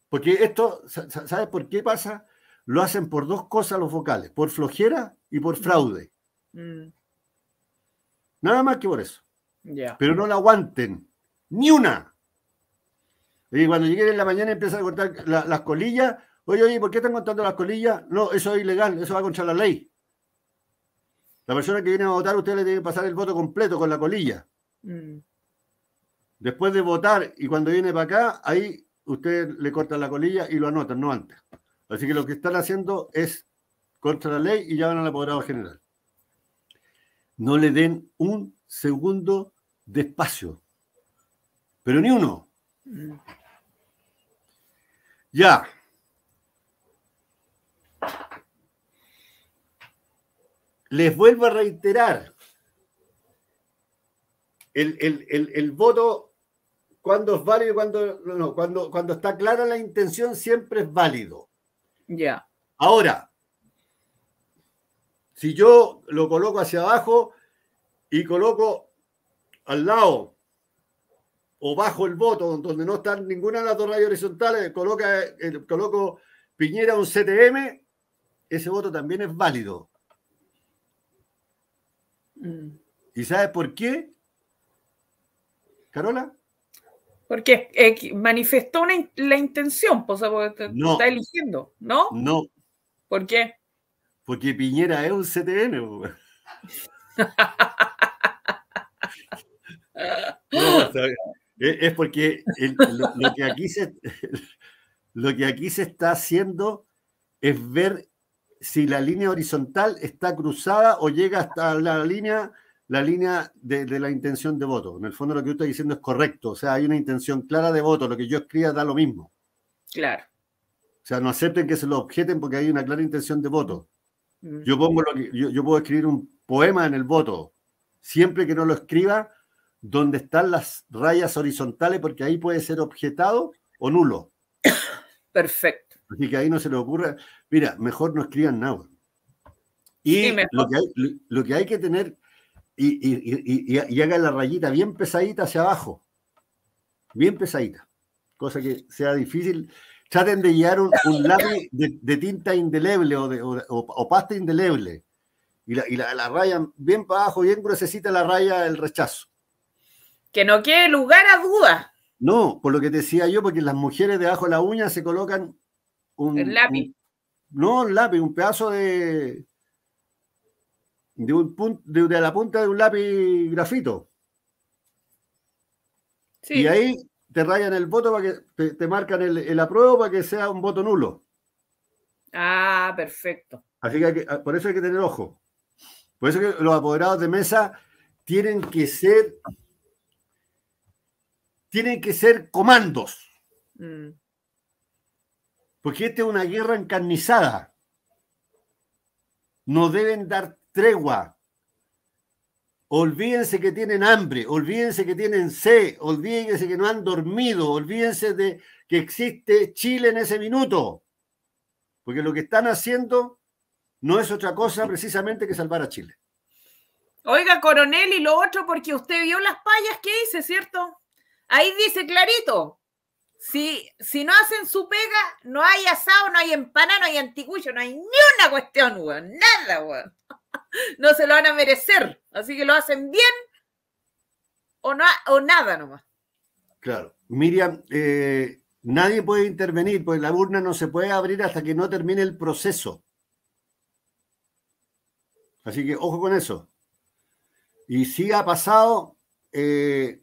Porque esto, ¿sabes por qué pasa? Lo hacen por dos cosas los vocales, por flojera y por mm. fraude. Mm. Nada más que por eso. Pero no la aguanten. Ni una. Y cuando lleguen en la mañana empiezan a cortar las colillas. Oye, oye, ¿por qué están cortando las colillas? No, eso es ilegal, eso va contra la ley. La persona que viene a votar, usted le tiene que pasar el voto completo con la colilla. Después de votar y cuando viene para acá, ahí ustedes le cortan la colilla y lo anotan, no antes. Así que lo que están haciendo es contra la ley y ya van al apoderado general. No le den un segundo de espacio, pero ni uno. Ya. Les vuelvo a reiterar, el, el, el voto cuando es válido, cuando cuando, cuando está clara la intención, siempre es válido. Ya. Ahora, si yo lo coloco hacia abajo y coloco al lado o bajo el voto, donde no está ninguna de las dos rayas horizontales, coloca, el, coloco Piñera un CTM, ese voto también es válido. Mm. ¿Y sabes por qué? Carola. Porque manifestó la intención, pues, no, está eligiendo, ¿no? No. ¿Por qué? Porque Piñera es un CTN. E, es porque aquí lo que aquí se está haciendo es ver si la línea horizontal está cruzada o llega hasta la línea la línea de, la intención de voto. En el fondo lo que usted está diciendo es correcto, o sea, hay una intención clara de voto, lo que yo escriba da lo mismo. Claro. O sea, no acepten que se lo objeten porque hay una clara intención de voto. Mm. Yo, pongo lo yo, puedo escribir un poema en el voto, siempre que no lo escriba donde están las rayas horizontales, porque ahí puede ser objetado o nulo. Perfecto. Así que ahí no se le ocurra, mira, mejor no escriban nada. Y lo, que hay, lo, que hay, que tener y, y, haga la rayita bien pesadita hacia abajo, bien pesadita, cosa que sea difícil. Traten de llevar un, lápiz de, tinta indeleble o, de, o, pasta indeleble y, la, raya rayan bien para abajo, bien gruesecita la raya del rechazo. Que no quede lugar a duda. No, por lo que decía yo, porque las mujeres debajo de la uña se colocan un el lápiz. no, un lápiz, un pedazo de, de, un de, la punta de un lápiz grafito. Y ahí te rayan el voto para que te, marcan el, apruebo para que sea un voto nulo. Ah, perfecto. Así que, ah, por eso hay que tener ojo. Por eso que los apoderados de mesa tienen que ser tienen que ser comandos. Mm. Porque esta es una guerra encarnizada. No deben dar tregua. Olvídense que tienen hambre, olvídense que tienen sed, olvídense que no han dormido, olvídense de que existe Chile en ese minuto. Porque lo que están haciendo no es otra cosa precisamente que salvar a Chile. Oiga, coronel, y lo otro, porque usted vio las payas que hice, ¿cierto? Ahí dice clarito, si, si no hacen su pega, no hay asado, no hay empanada, no hay anticucho, no hay ni una cuestión, weón, nada, weón no se lo van a merecer. Así que lo hacen bien o, no, o nada nomás. Claro. Miriam, eh, nadie puede intervenir, pues la urna no se puede abrir hasta que no termine el proceso. Así que ojo con eso. Y si ha pasado, eh,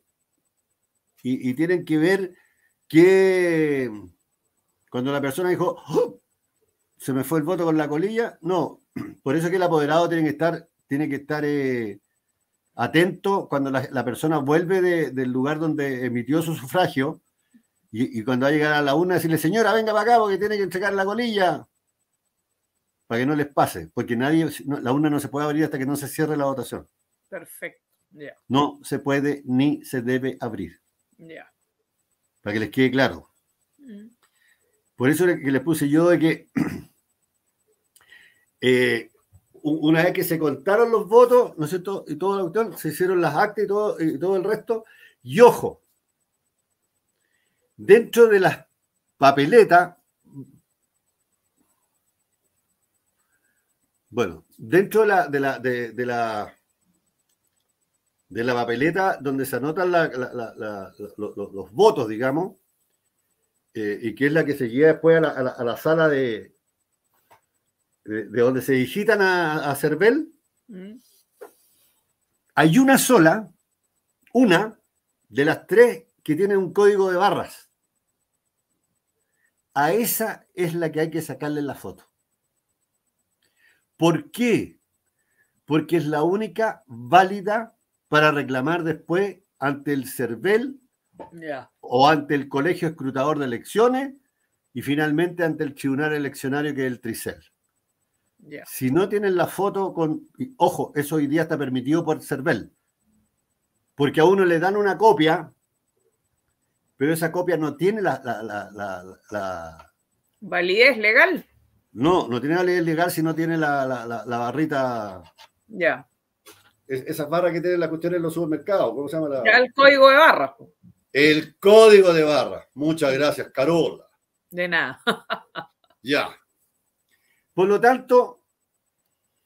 y, tienen que ver que cuando la persona dijo, ¡Oh!, se me fue el voto con la colilla, no, por eso que el apoderado tiene que estar, tiene que estar eh, atento cuando la, persona vuelve del lugar donde emitió su sufragio y, cuando va a llegar a la una decirle, señora, venga para acá porque tiene que entregar la colilla para que no les pase, porque nadie, la una no se puede abrir hasta que no se cierre la votación. Perfecto. No se puede ni se debe abrir. Para que les quede claro. Mm. Por eso que les puse yo de que Eh, una vez que se contaron los votos, ¿no es cierto? Y toda la cuestión, se hicieron las actas y todo, el resto. Y ojo, dentro de las papeletas, bueno, dentro de la, de la, de, la, de la papeleta donde se anotan los, votos, digamos, eh, y que es la que se guía después a la, sala de, de, donde se digitan a, Cervel, mm. hay una sola, una de las tres que tiene un código de barras. A esa es la que hay que sacarle la foto. ¿Por qué? Porque es la única válida para reclamar después ante el CERVEL o ante el Colegio Escrutador de Elecciones y finalmente ante el Tribunal Eleccionario que es el TRICEL. Si no tienen la foto con. Ojo, eso hoy día está permitido por CERVEL. Porque a uno le dan una copia, pero esa copia no tiene la, validez legal. No, no tiene validez legal si no tiene la, barrita. Ya. Es, esas barras que tiene la cuestión en los supermercados, ¿cómo se llama? La... El código de barra. El código de barra. Muchas gracias, Carola. De nada. ya. Por lo tanto,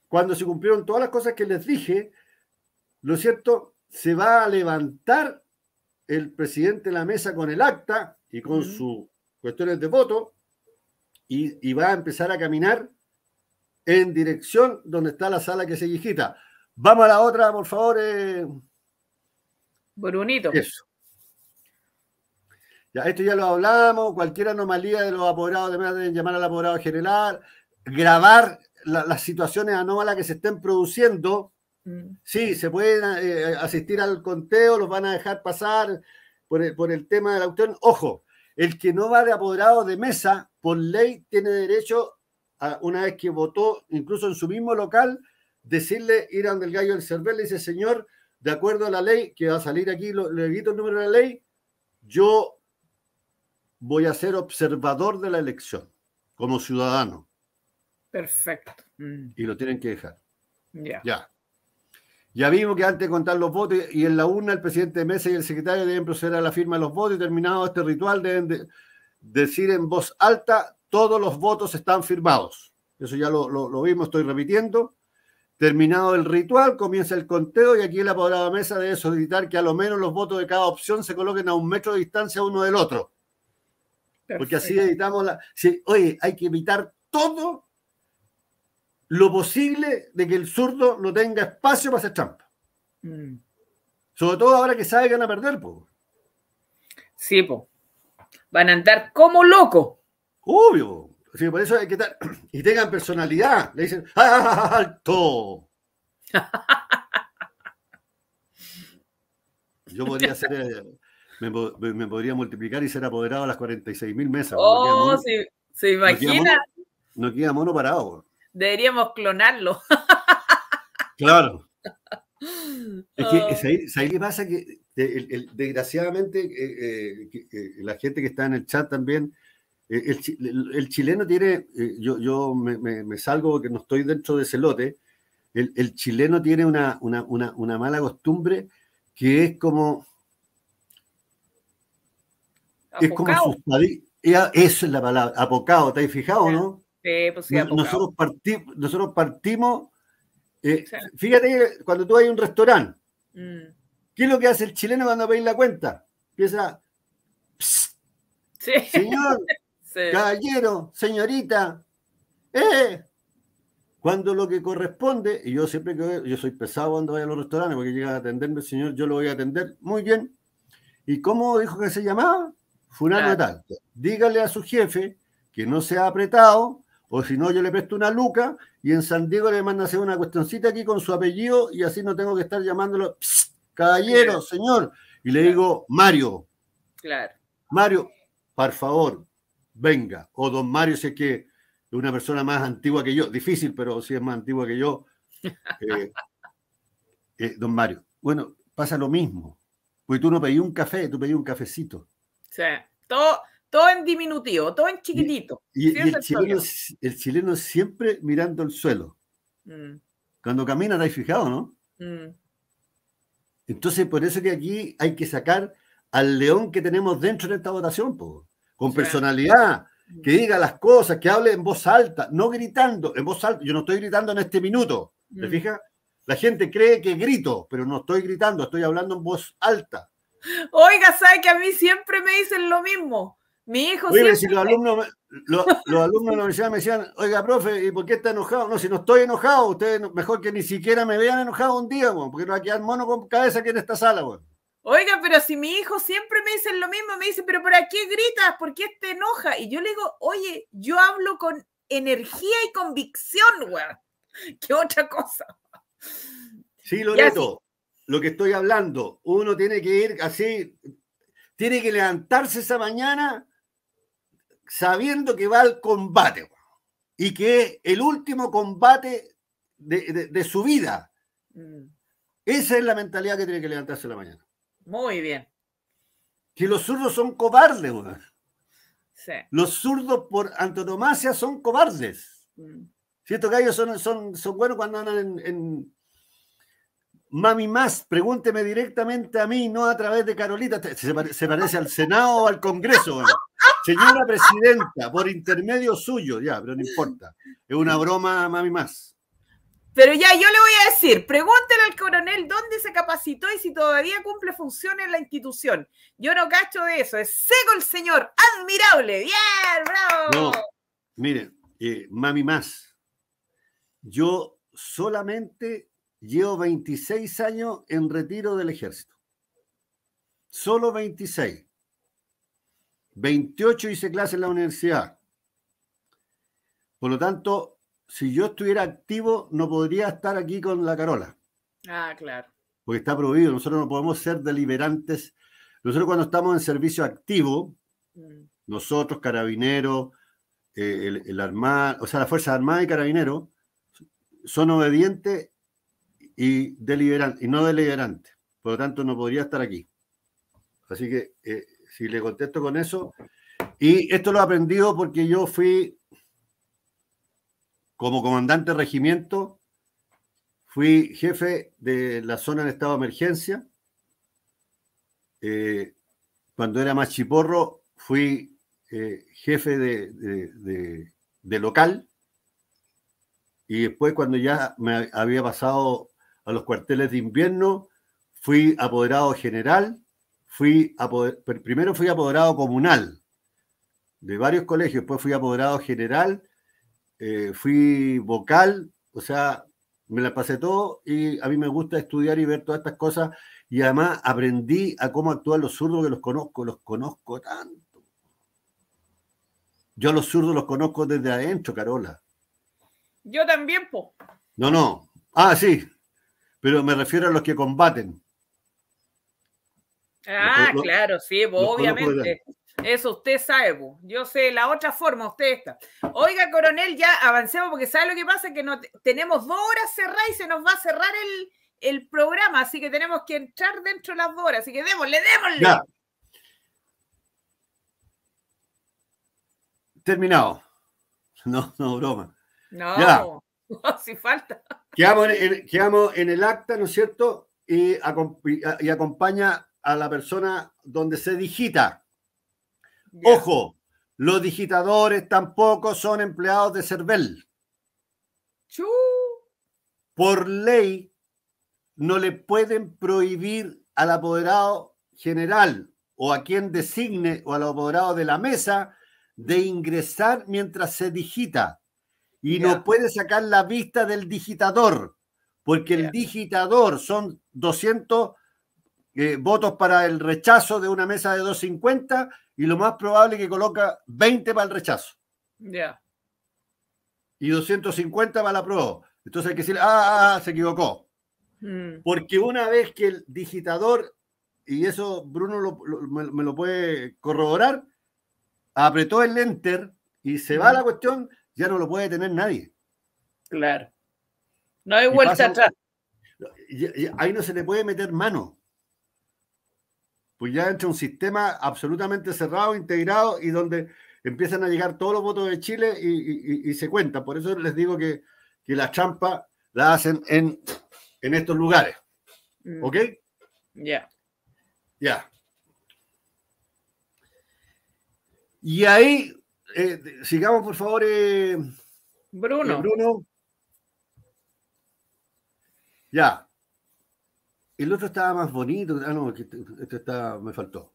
cuando se cumplieron todas las cosas que les dije, lo cierto, se va a levantar el presidente de la mesa con el acta y con sus cuestiones de voto y, va a empezar a caminar en dirección donde está la sala que se digita. Vamos a la otra, por favor. Eh. bonito. Ya, esto ya lo hablamos, cualquier anomalía de los apoderados, además de llamar al apoderado general, grabar las situaciones anómalas que se estén produciendo. Mm. Sí, se pueden eh, asistir al conteo, los van a dejar pasar por el, tema de la Ojo, el que no va de apoderado de mesa, por ley, tiene derecho, a, una vez que votó, incluso en su mismo local, decirle, irán del donde el gallo del le dice, señor, de acuerdo a la ley, que va a salir aquí, le quito el número de la ley, yo voy a ser observador de la elección como ciudadano. Perfecto. Mm. Y lo tienen que dejar. Ya. Ya vimos que antes de contar los votos y en la urna el presidente de mesa y el secretario deben proceder a la firma de los votos y terminado este ritual deben decir en voz alta todos los votos están firmados. Eso ya lo, vimos, estoy repitiendo. Terminado el ritual, comienza el conteo y aquí el la de mesa debe solicitar que a lo menos los votos de cada opción se coloquen a un metro de distancia uno del otro. Porque así evitamos la... oye, hay que evitar todo lo posible de que el zurdo no tenga espacio para hacer trampa. Mm. Sobre todo ahora que sabe que van a perder, po. Sí, po. Van a andar como locos. Obvio. por eso hay que estar. Y tengan personalidad. Le dicen, ah, ah, ah, ¡alto! Yo podría ser. Eh, me, podría multiplicar y ser apoderado a las 46.000 mesas. Oh, sí. se, imagina. No queda mono, no queda mono parado. Deberíamos clonarlo. Claro. Es que ahí, pasa que desgraciadamente eh, eh, eh, la gente que está en el chat también, el, chileno tiene, yo, me, salgo porque no estoy dentro de ese lote, el, chileno tiene una, mala costumbre que es como... Es como eso es la palabra, apocado, ¿estáis fijados, no? Pues nosotros, partimos. Eh, fíjate cuando tú a un restaurante, mm. ¿qué es lo que hace el chileno cuando veis la cuenta? Empieza. señor, caballero, señorita, ¡eh! cuando lo que corresponde, y yo siempre que yo soy pesado cuando voy a los restaurantes, porque llega a atenderme señor, yo lo voy a atender muy bien. ¿Y cómo dijo que se llamaba? Fulano Natal. Dígale a su jefe que no se ha apretado, o si no, yo le presto una luca y en San Diego le manda hacer una cuestioncita aquí con su apellido y así no tengo que estar llamándolo, caballero, señor. Y le digo, Mario. Claro. Mario, por favor, venga. O don Mario, si es que es una persona más antigua que yo, difícil, pero si es más antigua que yo, eh, eh, don Mario. Bueno, pasa lo mismo. Porque tú no pedí un café, tú pedí un cafecito. O sea, todo todo en diminutivo, todo en chiquitito. Y, el, chileno, el, siempre mirando el suelo. Mm. Cuando camina, estáis fijado, ¿no? Mm. Entonces, por eso que aquí hay que sacar al león que tenemos dentro de esta votación, con personalidad, mm. que diga las cosas, que hable en voz alta, no gritando, en voz alta. Yo no estoy gritando en este minuto, ¿te fijas? La gente cree que grito, pero no estoy gritando, estoy hablando en voz alta. Oiga, ¿sabes que a mí siempre me dicen lo mismo? Mi hijo siempre... si los alumnos, los, los alumnos me, llaman, me decían, oiga, profe, ¿y por qué está enojado? No, si no estoy enojado, ustedes mejor que ni siquiera me vean enojado un día, güey, porque no va a quedar mono con cabeza aquí en esta sala, güey. Oiga, pero si mi hijo siempre me dice lo mismo, me dice, pero ¿por qué gritas? ¿Por qué te enoja? Y yo le digo, oye, yo hablo con energía y convicción, weón. ¿Qué otra cosa? Sí, Loreto, lo que estoy hablando, uno tiene que ir así, tiene que levantarse esa mañana sabiendo que va al combate y que es el último combate de, su vida. Mm. Esa es la mentalidad que tiene que levantarse la mañana. Muy bien. Que los zurdos son cobardes, güey. Los zurdos por antonomasia son cobardes. cierto mm. que ellos son, son, son buenos cuando andan en, Mami Más, pregúnteme directamente a mí, no a través de Carolita. Se, parece al Senado o al Congreso. Señora Presidenta, por intermedio suyo, ya, pero no importa. Es una broma, Mami Más. Pero ya, yo le voy a decir, pregúntele al coronel dónde se capacitó y si todavía cumple funciones en la institución. Yo no cacho de eso, es seco el señor, admirable, bien, bravo. No, mire, eh, mami más, yo solamente Llevo 26 años en retiro del ejército. Solo 26. 28 hice clases en la universidad. Por lo tanto, si yo estuviera activo, no podría estar aquí con la Carola. Ah, claro. Porque está prohibido. Nosotros no podemos ser deliberantes. Nosotros cuando estamos en servicio activo, mm. nosotros, carabineros, eh, el, el armada, o sea, las Fuerzas Armadas y Carabineros, son obedientes y, deliberante, y no deliberante. Por lo tanto, no podría estar aquí. Así que eh, si le contesto con eso. Y esto lo he aprendido porque yo fui, como comandante de regimiento, fui jefe de la zona en estado de emergencia. Eh, cuando era machiporro fui eh, jefe de, de local. Y después, cuando ya me había pasado a los cuarteles de invierno, fui apoderado general, fui primero fui apoderado comunal de varios colegios, después fui apoderado general, eh, fui vocal, o sea, me la pasé todo y a mí me gusta estudiar y ver todas estas cosas y además aprendí a cómo actúan los zurdos que los conozco, los conozco tanto. Yo a los zurdos los conozco desde adentro, Carola. Yo también, po. No, no. Ah, sí pero me refiero a los que combaten. Ah, claro, sí, obviamente. Eso usted sabe, yo sé la otra forma, usted está. Oiga, coronel, ya avancemos porque sabe lo que pasa, que no, tenemos dos horas cerradas y se nos va a cerrar el, programa, así que tenemos que entrar dentro de las dos horas, así que démosle, démosle. Ya. Terminado. No, no, broma. No. Ya si falta. Quedamos en, el, en el acta, ¿no es cierto? Y, acompaña a la persona donde se digita. Ojo, los digitadores tampoco son empleados de CERVEL. Chú. Por ley, no le pueden prohibir al apoderado general o a quien designe o al apoderado de la mesa de ingresar mientras se digita y no puede sacar la vista del digitador, porque el digitador son 200 eh, votos para el rechazo de una mesa de 250 y lo más probable es que coloca 20 para el rechazo. Ya. Y 250 para la prueba. Entonces hay que decir, ah, ah, ah se equivocó. Mm. Porque una vez que el digitador, y eso Bruno me, lo puede corroborar, apretó el enter y se va mm. la cuestión, ya no lo puede tener nadie. Claro. No hay vuelta atrás. Ahí no se le puede meter mano. Pues ya entra un sistema absolutamente cerrado, integrado y donde empiezan a llegar todos los votos de Chile y, se cuenta. Por eso les digo que, que las trampas las hacen en, estos lugares. Mm. ¿Ok? Ya. Ya. Y ahí eh, sigamos, por favor, eh, Bruno. Eh, Bruno. Ya. El otro estaba más bonito. Ah, no, este, este, está, me faltó.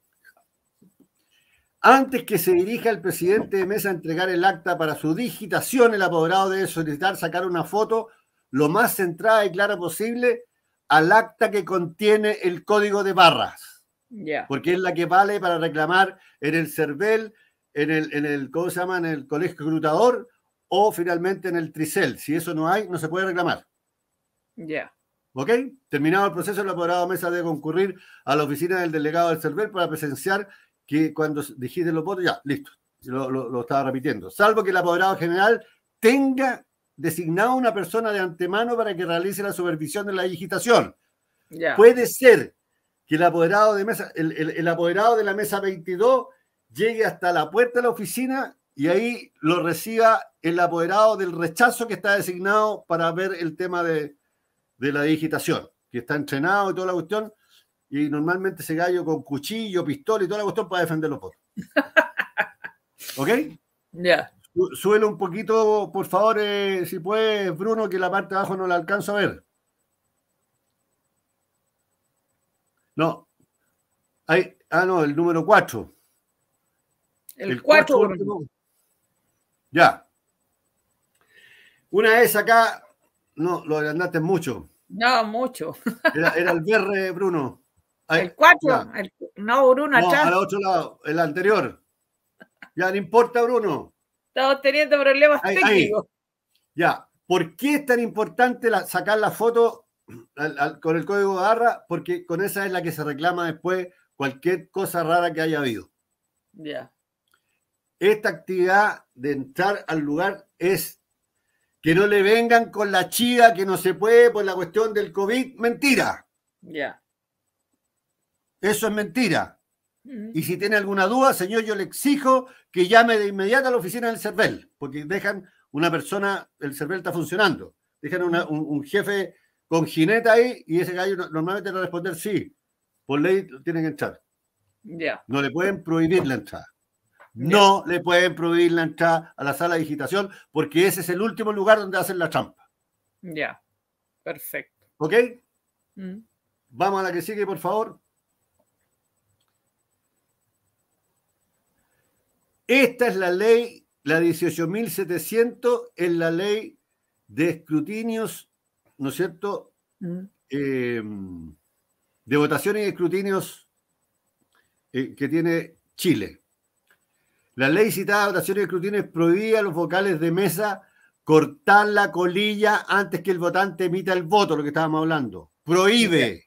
Antes que se dirija el presidente de mesa a entregar el acta para su digitación, el apoderado debe solicitar sacar una foto lo más centrada y clara posible al acta que contiene el código de barras. Porque es la que vale para reclamar en el CERVEL, en el, en el, ¿cómo se llama? En el colegio reclutador o finalmente en el tricel. Si eso no hay, no se puede reclamar. Ya. ¿Ok? Terminado el proceso, el apoderado de mesa debe concurrir a la oficina del delegado del CERVEL para presenciar que cuando dijiste los votos, ya, listo. Lo, estaba repitiendo. Salvo que el apoderado general tenga designado una persona de antemano para que realice la supervisión de la digitación. Puede ser que el apoderado de mesa, el, el apoderado de la mesa 22 llegue hasta la puerta de la oficina y ahí lo reciba el apoderado del rechazo que está designado para ver el tema de, de la digitación, que está entrenado y toda la cuestión, y normalmente se gallo con cuchillo, pistola y toda la cuestión para defender los votos. ¿Ok? Ya. Suelo un poquito, por favor, eh, si puedes, Bruno, que la parte de abajo no la alcanzo a ver. No. Ahí, ah, no, el número 4. El 4 Ya. Una vez acá, no, lo agrandaste mucho. No, mucho. Era, el verde, Bruno. el 4, no, Bruno, no, Al otro lado, el anterior. Ya no importa, Bruno. Estamos teniendo problemas técnicos. Ya, ¿por qué es tan importante sacar la foto con el código de barra? Porque con esa es la que se reclama después cualquier cosa rara que haya habido. Ya esta actividad de entrar al lugar es que no le vengan con la chida que no se puede por la cuestión del COVID. Mentira. Ya. Eso es mentira. Y si tiene alguna duda, señor, yo le exijo que llame de inmediato a la oficina del CERVEL, porque dejan una persona, el CERVEL está funcionando, dejan un, jefe con jineta ahí y ese gallo normalmente va a responder sí, por ley tienen que entrar. Ya. No le pueden prohibir la entrada. No le pueden prohibir la entrada a la sala de digitación porque ese es el último lugar donde hacen la trampa. Ya, perfecto. ¿Ok? Mm. Vamos a la que sigue, por favor. Esta es la ley, la 18.700, es la ley de escrutinios, ¿no es cierto? Mm. Eh, de votaciones y escrutinios eh, que tiene Chile. La ley citada de votaciones y escrutinios prohibía a los vocales de mesa cortar la colilla antes que el votante emita el voto, lo que estábamos hablando. Prohíbe.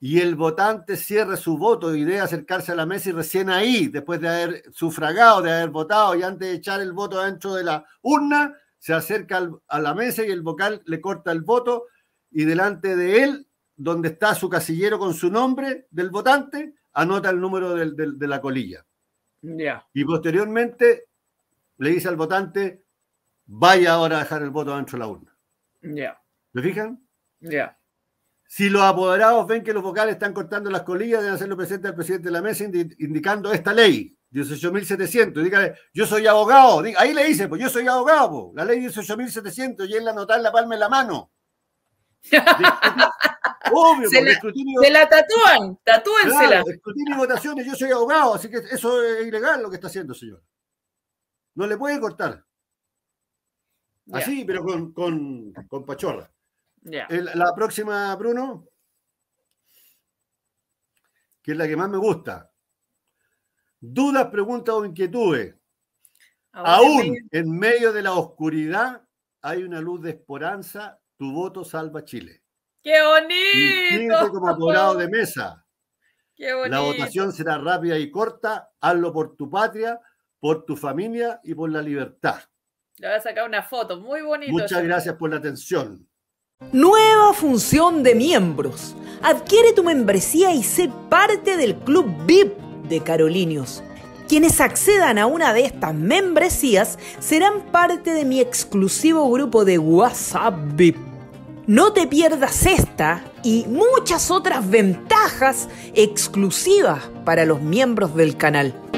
Y el votante cierra su voto y debe acercarse a la mesa y recién ahí, después de haber sufragado, de haber votado y antes de echar el voto dentro de la urna, se acerca a la mesa y el vocal le corta el voto y delante de él, donde está su casillero con su nombre del votante, anota el número de la colilla. Y posteriormente le dice al votante, vaya ahora a dejar el voto dentro de la urna. Ya. ¿Lo fijan? Yeah. Si los apoderados ven que los vocales están cortando las colillas, deben hacerlo presente al presidente de la mesa indicando esta ley, 18.700. Dígale, yo soy abogado. ahí le dice, pues yo soy abogado, la ley 18.700 y él la en la palma en la mano. Obvio, se, la, escrutinio... la tatúan, tatúensela. escrutinio y votaciones, yo soy abogado, así que eso es ilegal lo que está haciendo, señor. No le puede cortar. Así, pero con, con, pachorra. la próxima, Bruno, que es la que más me gusta. Dudas, preguntas o inquietudes. Aún en medio de la oscuridad hay una luz de esperanza. Tu voto salva Chile. ¡Qué bonito! Y como de mesa. Qué bonito. La votación será rápida y corta. Hazlo por tu patria, por tu familia y por la libertad. Le voy a sacar una foto, muy bonita. Muchas gracias por la atención. Nueva función de miembros. Adquiere tu membresía y sé parte del Club VIP de Carolinios. Quienes accedan a una de estas membresías serán parte de mi exclusivo grupo de WhatsApp VIP no te pierdas esta y muchas otras ventajas exclusivas para los miembros del canal.